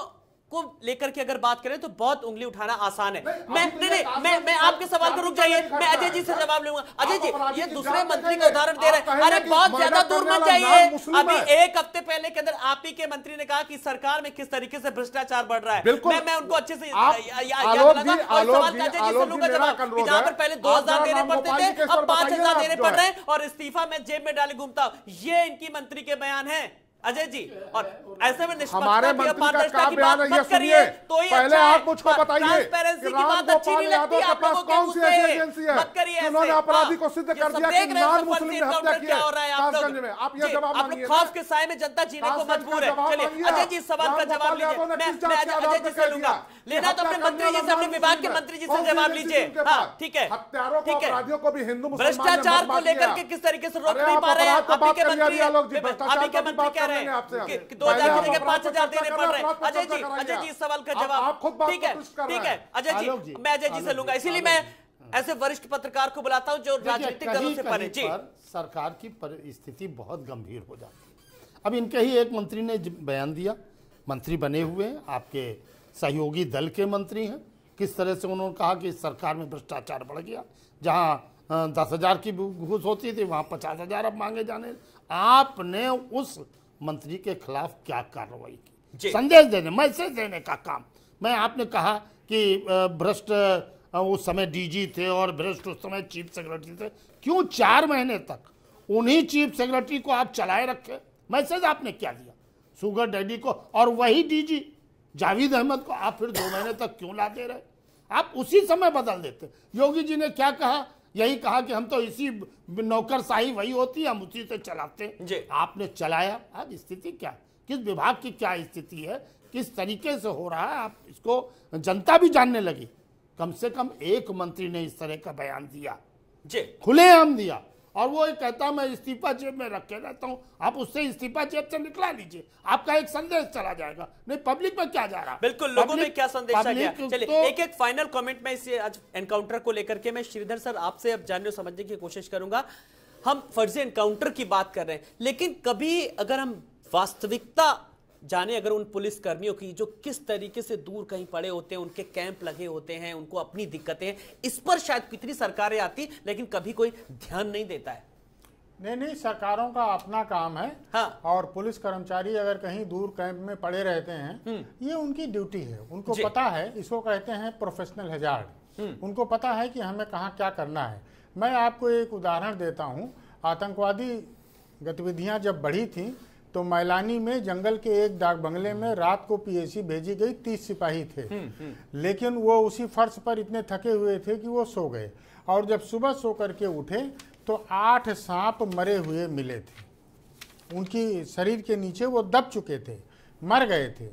को लेकर के अगर बात करें तो बहुत उंगली उठाना आसान है मैं नहीं नहीं मैं मैं आपके सवाल को रुक जाइए मैं अजय जी से जवाब लूंगा अजय जी ये दूसरे मंत्री का उदाहरण दे रहे हैं अरे बहुत ज्यादा दूर मत जाइए अभी एक हफ्ते पहले के अंदर आप ही के मंत्री ने कहा कि सरकार में किस तरीके से भ्रष्टाचार बढ़ रहा है मैं मैं उनको अच्छे से जहाँ तो पर पहले दो हजार देने पड़ते थे अब पांच देने पड़ रहे हैं और इस्तीफा मैं जेब में डाले घूमता हूँ ये इनकी मंत्री के बयान है अजय जी और ऐसे में हमारे पारदर्शिता की बात मत करिए तो ही पहले अच्छा आप मुझको बताइए अपराधी को हाँ, सिद्ध कर दिया कि नॉन मुस्लिम ने हत्या की कासगंज में आप ये जवाब मानिए खौफ के साय में जनता जीने को मजबूर है अजय जी सवाल का जवाब लीजिए तो लेना तो अपने मंत्री जी से अपने विभाग के मंत्री जी से जवाब लीजिए हाँ, ठीक है ठीक है अपराधियों को भी हिंदू भ्रष्टाचार को लेकर के किस तरीके से रोक नहीं पा रहे हैं आप के मंत्री आप के मंत्री पड़ रहे दो हजार की जगह पांच हजार देने पड़ रहे अजय जी अजय जी इस सवाल का जवाब ठीक है ठीक है अजय जी मैं अजय जी से लूंगा इसीलिए मैं ऐसे वरिष्ठ पत्रकार को बुलाता हूँ जो राजनीतिक दलों से परे जी सरकार की स्थिति बहुत गंभीर हो जाती है अब इनके ही एक मंत्री ने बयान दिया मंत्री बने हुए हैं आपके सहयोगी दल के मंत्री हैं किस तरह से उन्होंने कहा कि सरकार में भ्रष्टाचार बढ़ गया जहां दस हज़ार की घूस होती थी वहां पचास हज़ार अब मांगे जाने आपने उस मंत्री के खिलाफ क्या कार्रवाई की संदेश देने मैसेज देने का काम मैं आपने कहा कि भ्रष्ट उस समय डीजी थे और भ्रष्ट उस समय चीफ सेक्रेटरी थे क्यों चार महीने तक उन्हीं चीफ सेक्रेटरी को आप चलाए रखे मैसेज आपने क्या दिया सुगर डैडी को और वही डीजी जावेद अहमद को आप फिर दो महीने तक क्यों लाते रहे आप उसी समय बदल देते योगी जी ने क्या कहा यही कहा कि हम तो इसी नौकरशाही वही होती है हम उसी से चलाते हैं आपने चलाया आज स्थिति क्या किस विभाग की क्या स्थिति है किस तरीके से हो रहा है आप इसको जनता भी जानने लगी कम से कम एक मंत्री ने इस तरह का बयान दिया खुलेआम दिया और वो कहता मैं इस्तीफा जेब में रखे रहता हूँ आप उससे इस्तीफा जेब से निकला लीजिए आपका एक संदेश चला जाएगा नहीं पब्लिक में क्या जा रहा बिल्कुल लोगों में क्या संदेश आ गया चलिए तो, एक एक फाइनल कमेंट में इसे आज एनकाउंटर को लेकर के मैं श्रीधर सर आपसे अब जानने समझने की कोशिश करूंगा हम फर्जी एनकाउंटर की बात कर रहे हैं लेकिन कभी अगर हम वास्तविकता जाने अगर उन पुलिसकर्मियों की जो किस तरीके से दूर कहीं पड़े होते हैं उनके कैंप लगे होते हैं उनको अपनी दिक्कतें इस पर शायद कितनी सरकारें आती लेकिन कभी कोई ध्यान नहीं देता है नहीं नहीं सरकारों का अपना काम है हाँ। और पुलिस कर्मचारी अगर कहीं दूर कैंप में पड़े रहते हैं हम्म। ये उनकी ड्यूटी है उनको पता है इसको कहते हैं प्रोफेशनल हजार हम्म। उनको पता है कि हमें कहाँ क्या करना है मैं आपको एक उदाहरण देता हूँ आतंकवादी गतिविधियाँ जब बढ़ी थी तो मैलानी में जंगल के एक डाक बंगले में रात को पीएसी भेजी गई तीस सिपाही थे हुँ, हम्म, हम्म। लेकिन वो उसी फर्श पर इतने थके हुए थे कि वो सो गए और जब सुबह सो करके उठे तो आठ सांप मरे हुए मिले थे उनकी शरीर के नीचे वो दब चुके थे मर गए थे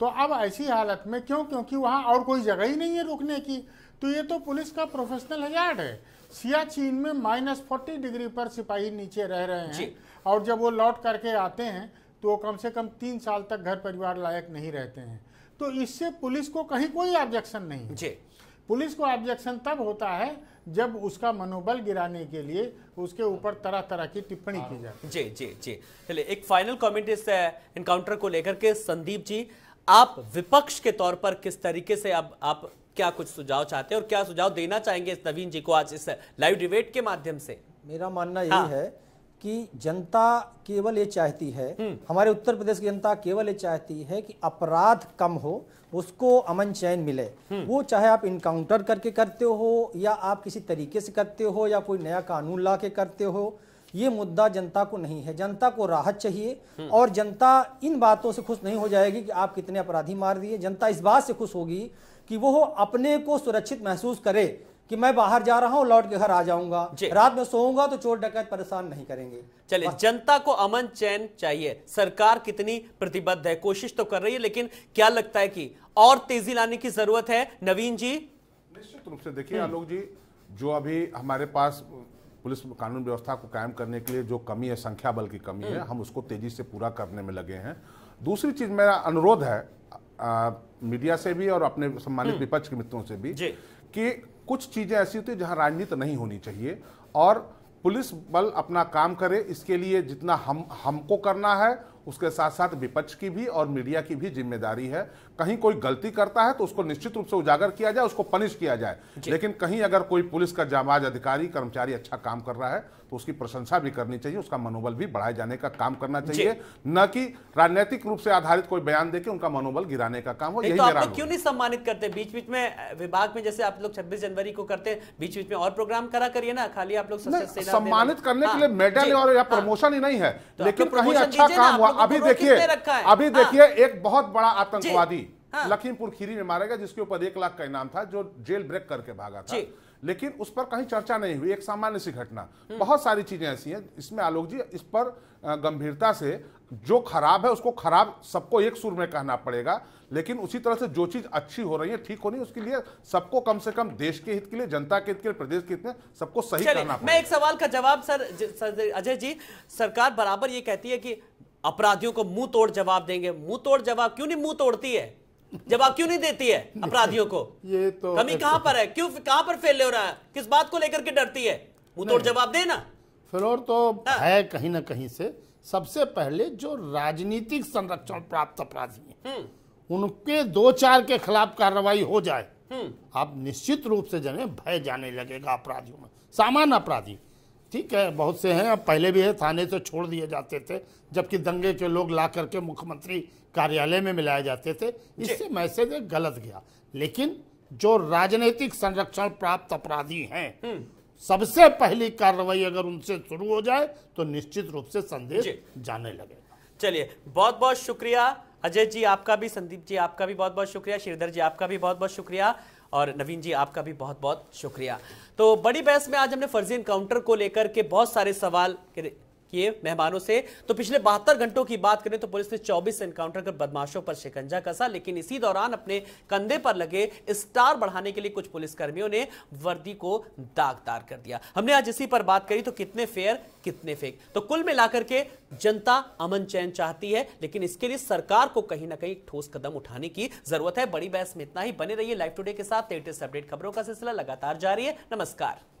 तो अब ऐसी हालत में क्यों क्योंकि वहाँ और कोई जगह ही नहीं है रुकने की तो ये तो पुलिस का प्रोफेशनल हजार्ड है सियाचिन में माइनस फोर्टी डिग्री पर सिपाही नीचे रह रहे हैं और जब वो लौट करके आते हैं तो वो कम से कम तीन साल तक घर परिवार लायक नहीं रहते हैं तो इससे पुलिस को कहीं कोई ऑब्जेक्शन नहीं जी पुलिस को ऑब्जेक्शन तब होता है जब उसका मनोबल गिराने के लिए उसके ऊपर तरह तरह की टिप्पणी की जाती है जी जी जी चलिए एक फाइनल कॉमेंट इस एनकाउंटर को लेकर के संदीप जी आप विपक्ष के तौर पर किस तरीके से अब आप, आप क्या कुछ सुझाव चाहते हैं और क्या सुझाव देना चाहेंगे इस नवीन जी को आज इस लाइव डिबेट के माध्यम से मेरा मानना यही हाँ। है कि जनता केवल ये चाहती है हम्म। हमारे उत्तर प्रदेश की जनता केवल ये चाहती है कि अपराध कम हो उसको अमन चैन मिले हम्म। वो चाहे आप इनकाउंटर करके करते हो या आप किसी तरीके से करते हो या कोई नया कानून ला के करते हो ये मुद्दा जनता को नहीं है जनता को राहत चाहिए हम्म। और जनता इन बातों से खुश नहीं हो जाएगी कि आप कितने अपराधी मार दिए जनता इस बात से खुश होगी कि वो अपने को सुरक्षित महसूस करे कि मैं बाहर जा रहा हूँ लौट के घर आ जाऊंगा रात में सोऊंगा तो चोर डकैत परेशान नहीं करेंगे चलिए जनता को अमन चैन चाहिए सरकार कितनी प्रतिबद्ध है कोशिश तो कर रही है लेकिन क्या लगता है कि और तेजी लाने की जरूरत है नवीन जी निश्चित रूप से देखिए हम्म। आलोक जी जो अभी हमारे पास पुलिस कानून व्यवस्था को कायम करने के लिए जो कमी है संख्या बल की कमी है हम्म। हम उसको तेजी से पूरा करने में लगे हैं दूसरी चीज मेरा अनुरोध है मीडिया से भी और अपने सम्मानित हम्म। विपक्ष के मित्रों से भी कि कुछ चीज़ें ऐसी होती है जहाँ राजनीति नहीं होनी चाहिए और पुलिस बल अपना काम करे इसके लिए जितना हम हमको करना है उसके साथ साथ विपक्ष की भी और मीडिया की भी जिम्मेदारी है कहीं कोई गलती करता है तो उसको निश्चित रूप से उजागर किया जाए उसको पनिश किया जाए लेकिन कहीं अगर कोई पुलिस का जामाज अधिकारी कर्मचारी अच्छा काम कर रहा है तो उसकी प्रशंसा भी करनी चाहिए उसका मनोबल भी बढ़ाए जाने का काम करना चाहिए न कि राजनीतिक रूप से आधारित कोई बयान देके उनका मनोबल गिराने का काम हो यही तो क्यों नहीं सम्मानित करते बीच बीच में विभाग में जैसे आप लोग छब्बीस जनवरी को करते बीच बीच में और प्रोग्राम करा करिए ना खाली आप लोग सम्मानित करने के हाँ, लिए मेडल और या प्रमोशन हाँ। ही नहीं है तो लेकिन कहीं अच्छा काम हुआ अभी देखिए अभी हाँ। देखिए एक बहुत बड़ा आतंकवादी हाँ। लखीमपुर खीरी में मारा गया जिसके ऊपर एक लाख का इनाम था जो जेल ब्रेक करके भागा था लेकिन उस पर कहीं चर्चा नहीं हुई एक सामान्य सी घटना बहुत सारी चीजें ऐसी हैं इसमें आलोक जी इस पर गंभीरता से जो खराब है उसको खराब सबको एक सुर में कहना पड़ेगा लेकिन उसी तरह से जो चीज अच्छी हो रही है ठीक होनी उसके लिए सबको कम से कम देश के हित के लिए जनता के हित के लिए प्रदेश के हित में सबको सही करना मैं एक सवाल का जवाब सर अजय जी सरकार बराबर ये कहती है कि अपराधियों को मुंह तोड़ जवाब देंगे मुंह तोड़ जवाब क्यों नहीं मुंह तोड़ती है जवाब क्यों नहीं देती है अपराधियों को ये तो कमी कहां तो पर है क्यों कहां पर फेल हो रहा है किस बात को लेकर के डरती है वो तो जवाब दे ना फिलौर तो हाँ। है कहीं ना कहीं से सबसे पहले जो राजनीतिक संरक्षण प्राप्त अपराधी है हम्म। उनके दो चार के खिलाफ कार्रवाई हो जाए हम्म। आप निश्चित रूप से जने भय जाने लगेगा अपराधियों में सामान्य अपराधी ठीक है बहुत से हैं अब पहले भी है थाने से छोड़ दिए जाते थे जबकि दंगे के लोग ला करके मुख्यमंत्री कार्यालय में मिलाए जाते थे इससे मैसेज गलत गया लेकिन जो राजनीतिक संरक्षण प्राप्त अपराधी हैं हम्म। सबसे पहली कार्रवाई अगर उनसे शुरू हो जाए तो निश्चित रूप से संदेश जाने लगेगा चलिए बहुत बहुत शुक्रिया अजय जी आपका भी संदीप जी आपका भी बहुत बहुत शुक्रिया श्रीधर जी आपका भी बहुत बहुत शुक्रिया और नवीन जी आपका भी बहुत बहुत शुक्रिया तो बड़ी बहस में आज हमने फर्जी इनकाउंटर को लेकर के बहुत सारे सवाल किए मेहमानों से तो पिछले बहत्तर घंटों की बात करें तो पुलिस ने 24 एनकाउंटर कर बदमाशों पर शिकंजा कसा लेकिन इसी दौरान अपने कंधे पर लगे स्टार बढ़ाने के लिए कुछ पुलिसकर्मियों ने वर्दी को दागदार कर दिया हमने आज इसी पर बात करी तो कितने फेयर कितने फेक तो कुल मिलाकर के जनता अमन चैन चाहती है लेकिन इसके लिए सरकार को कहीं ना कहीं ठोस कदम उठाने की जरूरत है बड़ी बहस में इतना ही बने रहिए लाइव टुडे के साथ लेटेस्ट अपडेट खबरों का सिलसिला लगातार जारी है नमस्कार